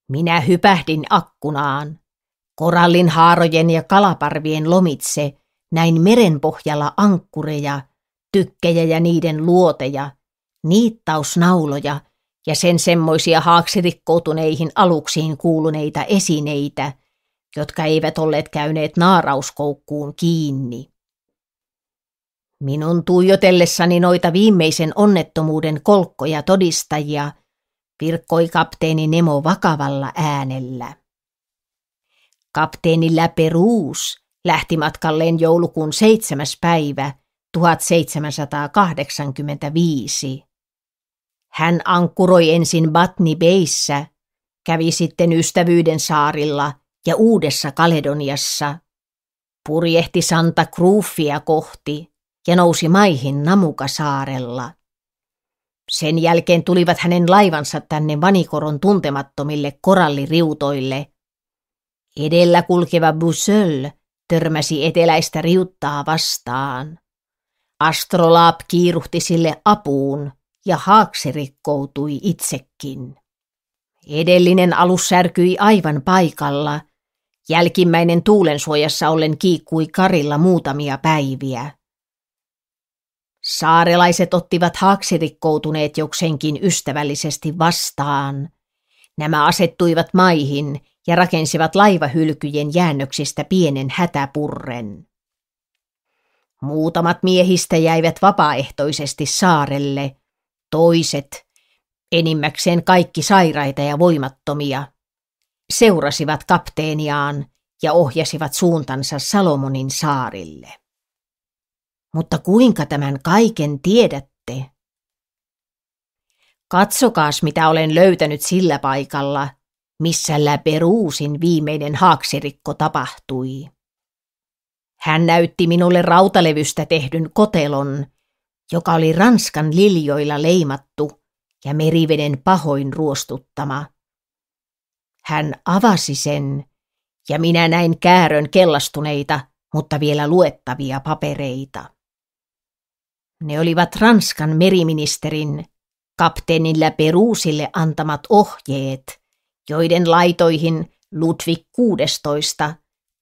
Minä hypähdin akkunaan. Korallin haarojen ja kalaparvien lomitse, näin merenpohjalla ankkureja, tykkejä ja niiden luoteja, niittausnauloja ja sen semmoisia haaksirikkoutuneihin aluksiin kuuluneita esineitä, jotka eivät olleet käyneet naarauskoukkuun kiinni. Minun tuijotellessani noita viimeisen onnettomuuden kolkkoja todistajia, virkkoi kapteeni Nemo vakavalla äänellä. Kapteeni Läperuus lähti matkalleen joulukuun 7. päivä 1785. Hän ankkuroi ensin Batni Beissä, kävi sitten Ystävyyden saarilla ja Uudessa Kaledoniassa. Purjehti Santa Cruzia kohti ja nousi maihin Namukasaarella. Sen jälkeen tulivat hänen laivansa tänne Vanikoron tuntemattomille koralliriutoille – Edellä kulkeva busöl törmäsi eteläistä riuttaa vastaan. Astrolaap kiiruhti sille apuun ja haaksi rikkoutui itsekin. Edellinen alus särkyi aivan paikalla. Jälkimmäinen tuulen suojassa ollen kiikkui karilla muutamia päiviä. Saarelaiset ottivat haaksirikkoutuneet jokseenkin ystävällisesti vastaan. Nämä asettuivat maihin ja rakensivat laivahylkyjen jäännöksistä pienen hätäpurren. Muutamat miehistä jäivät vapaaehtoisesti saarelle, toiset, enimmäkseen kaikki sairaita ja voimattomia, seurasivat kapteeniaan ja ohjasivat suuntansa Salomonin saarille. Mutta kuinka tämän kaiken tiedätte? Katsokaas, mitä olen löytänyt sillä paikalla, missä läperuusin viimeinen haaksirikko tapahtui. Hän näytti minulle rautalevystä tehdyn kotelon, joka oli Ranskan liljoilla leimattu ja meriveden pahoin ruostuttama. Hän avasi sen, ja minä näin käärön kellastuneita, mutta vielä luettavia papereita. Ne olivat Ranskan meriministerin, kapteenilla Peruusille antamat ohjeet – joiden laitoihin Ludwig XVI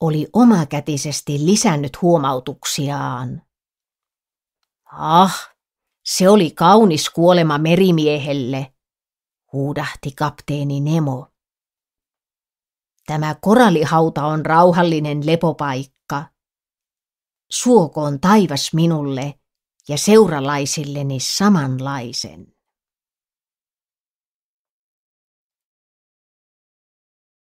oli omakätisesti lisännyt huomautuksiaan. Ah, se oli kaunis kuolema merimiehelle, huudahti kapteeni Nemo. Tämä korallihauta on rauhallinen lepopaikka. Suokoon taivas minulle ja seuralaisilleni samanlaisen.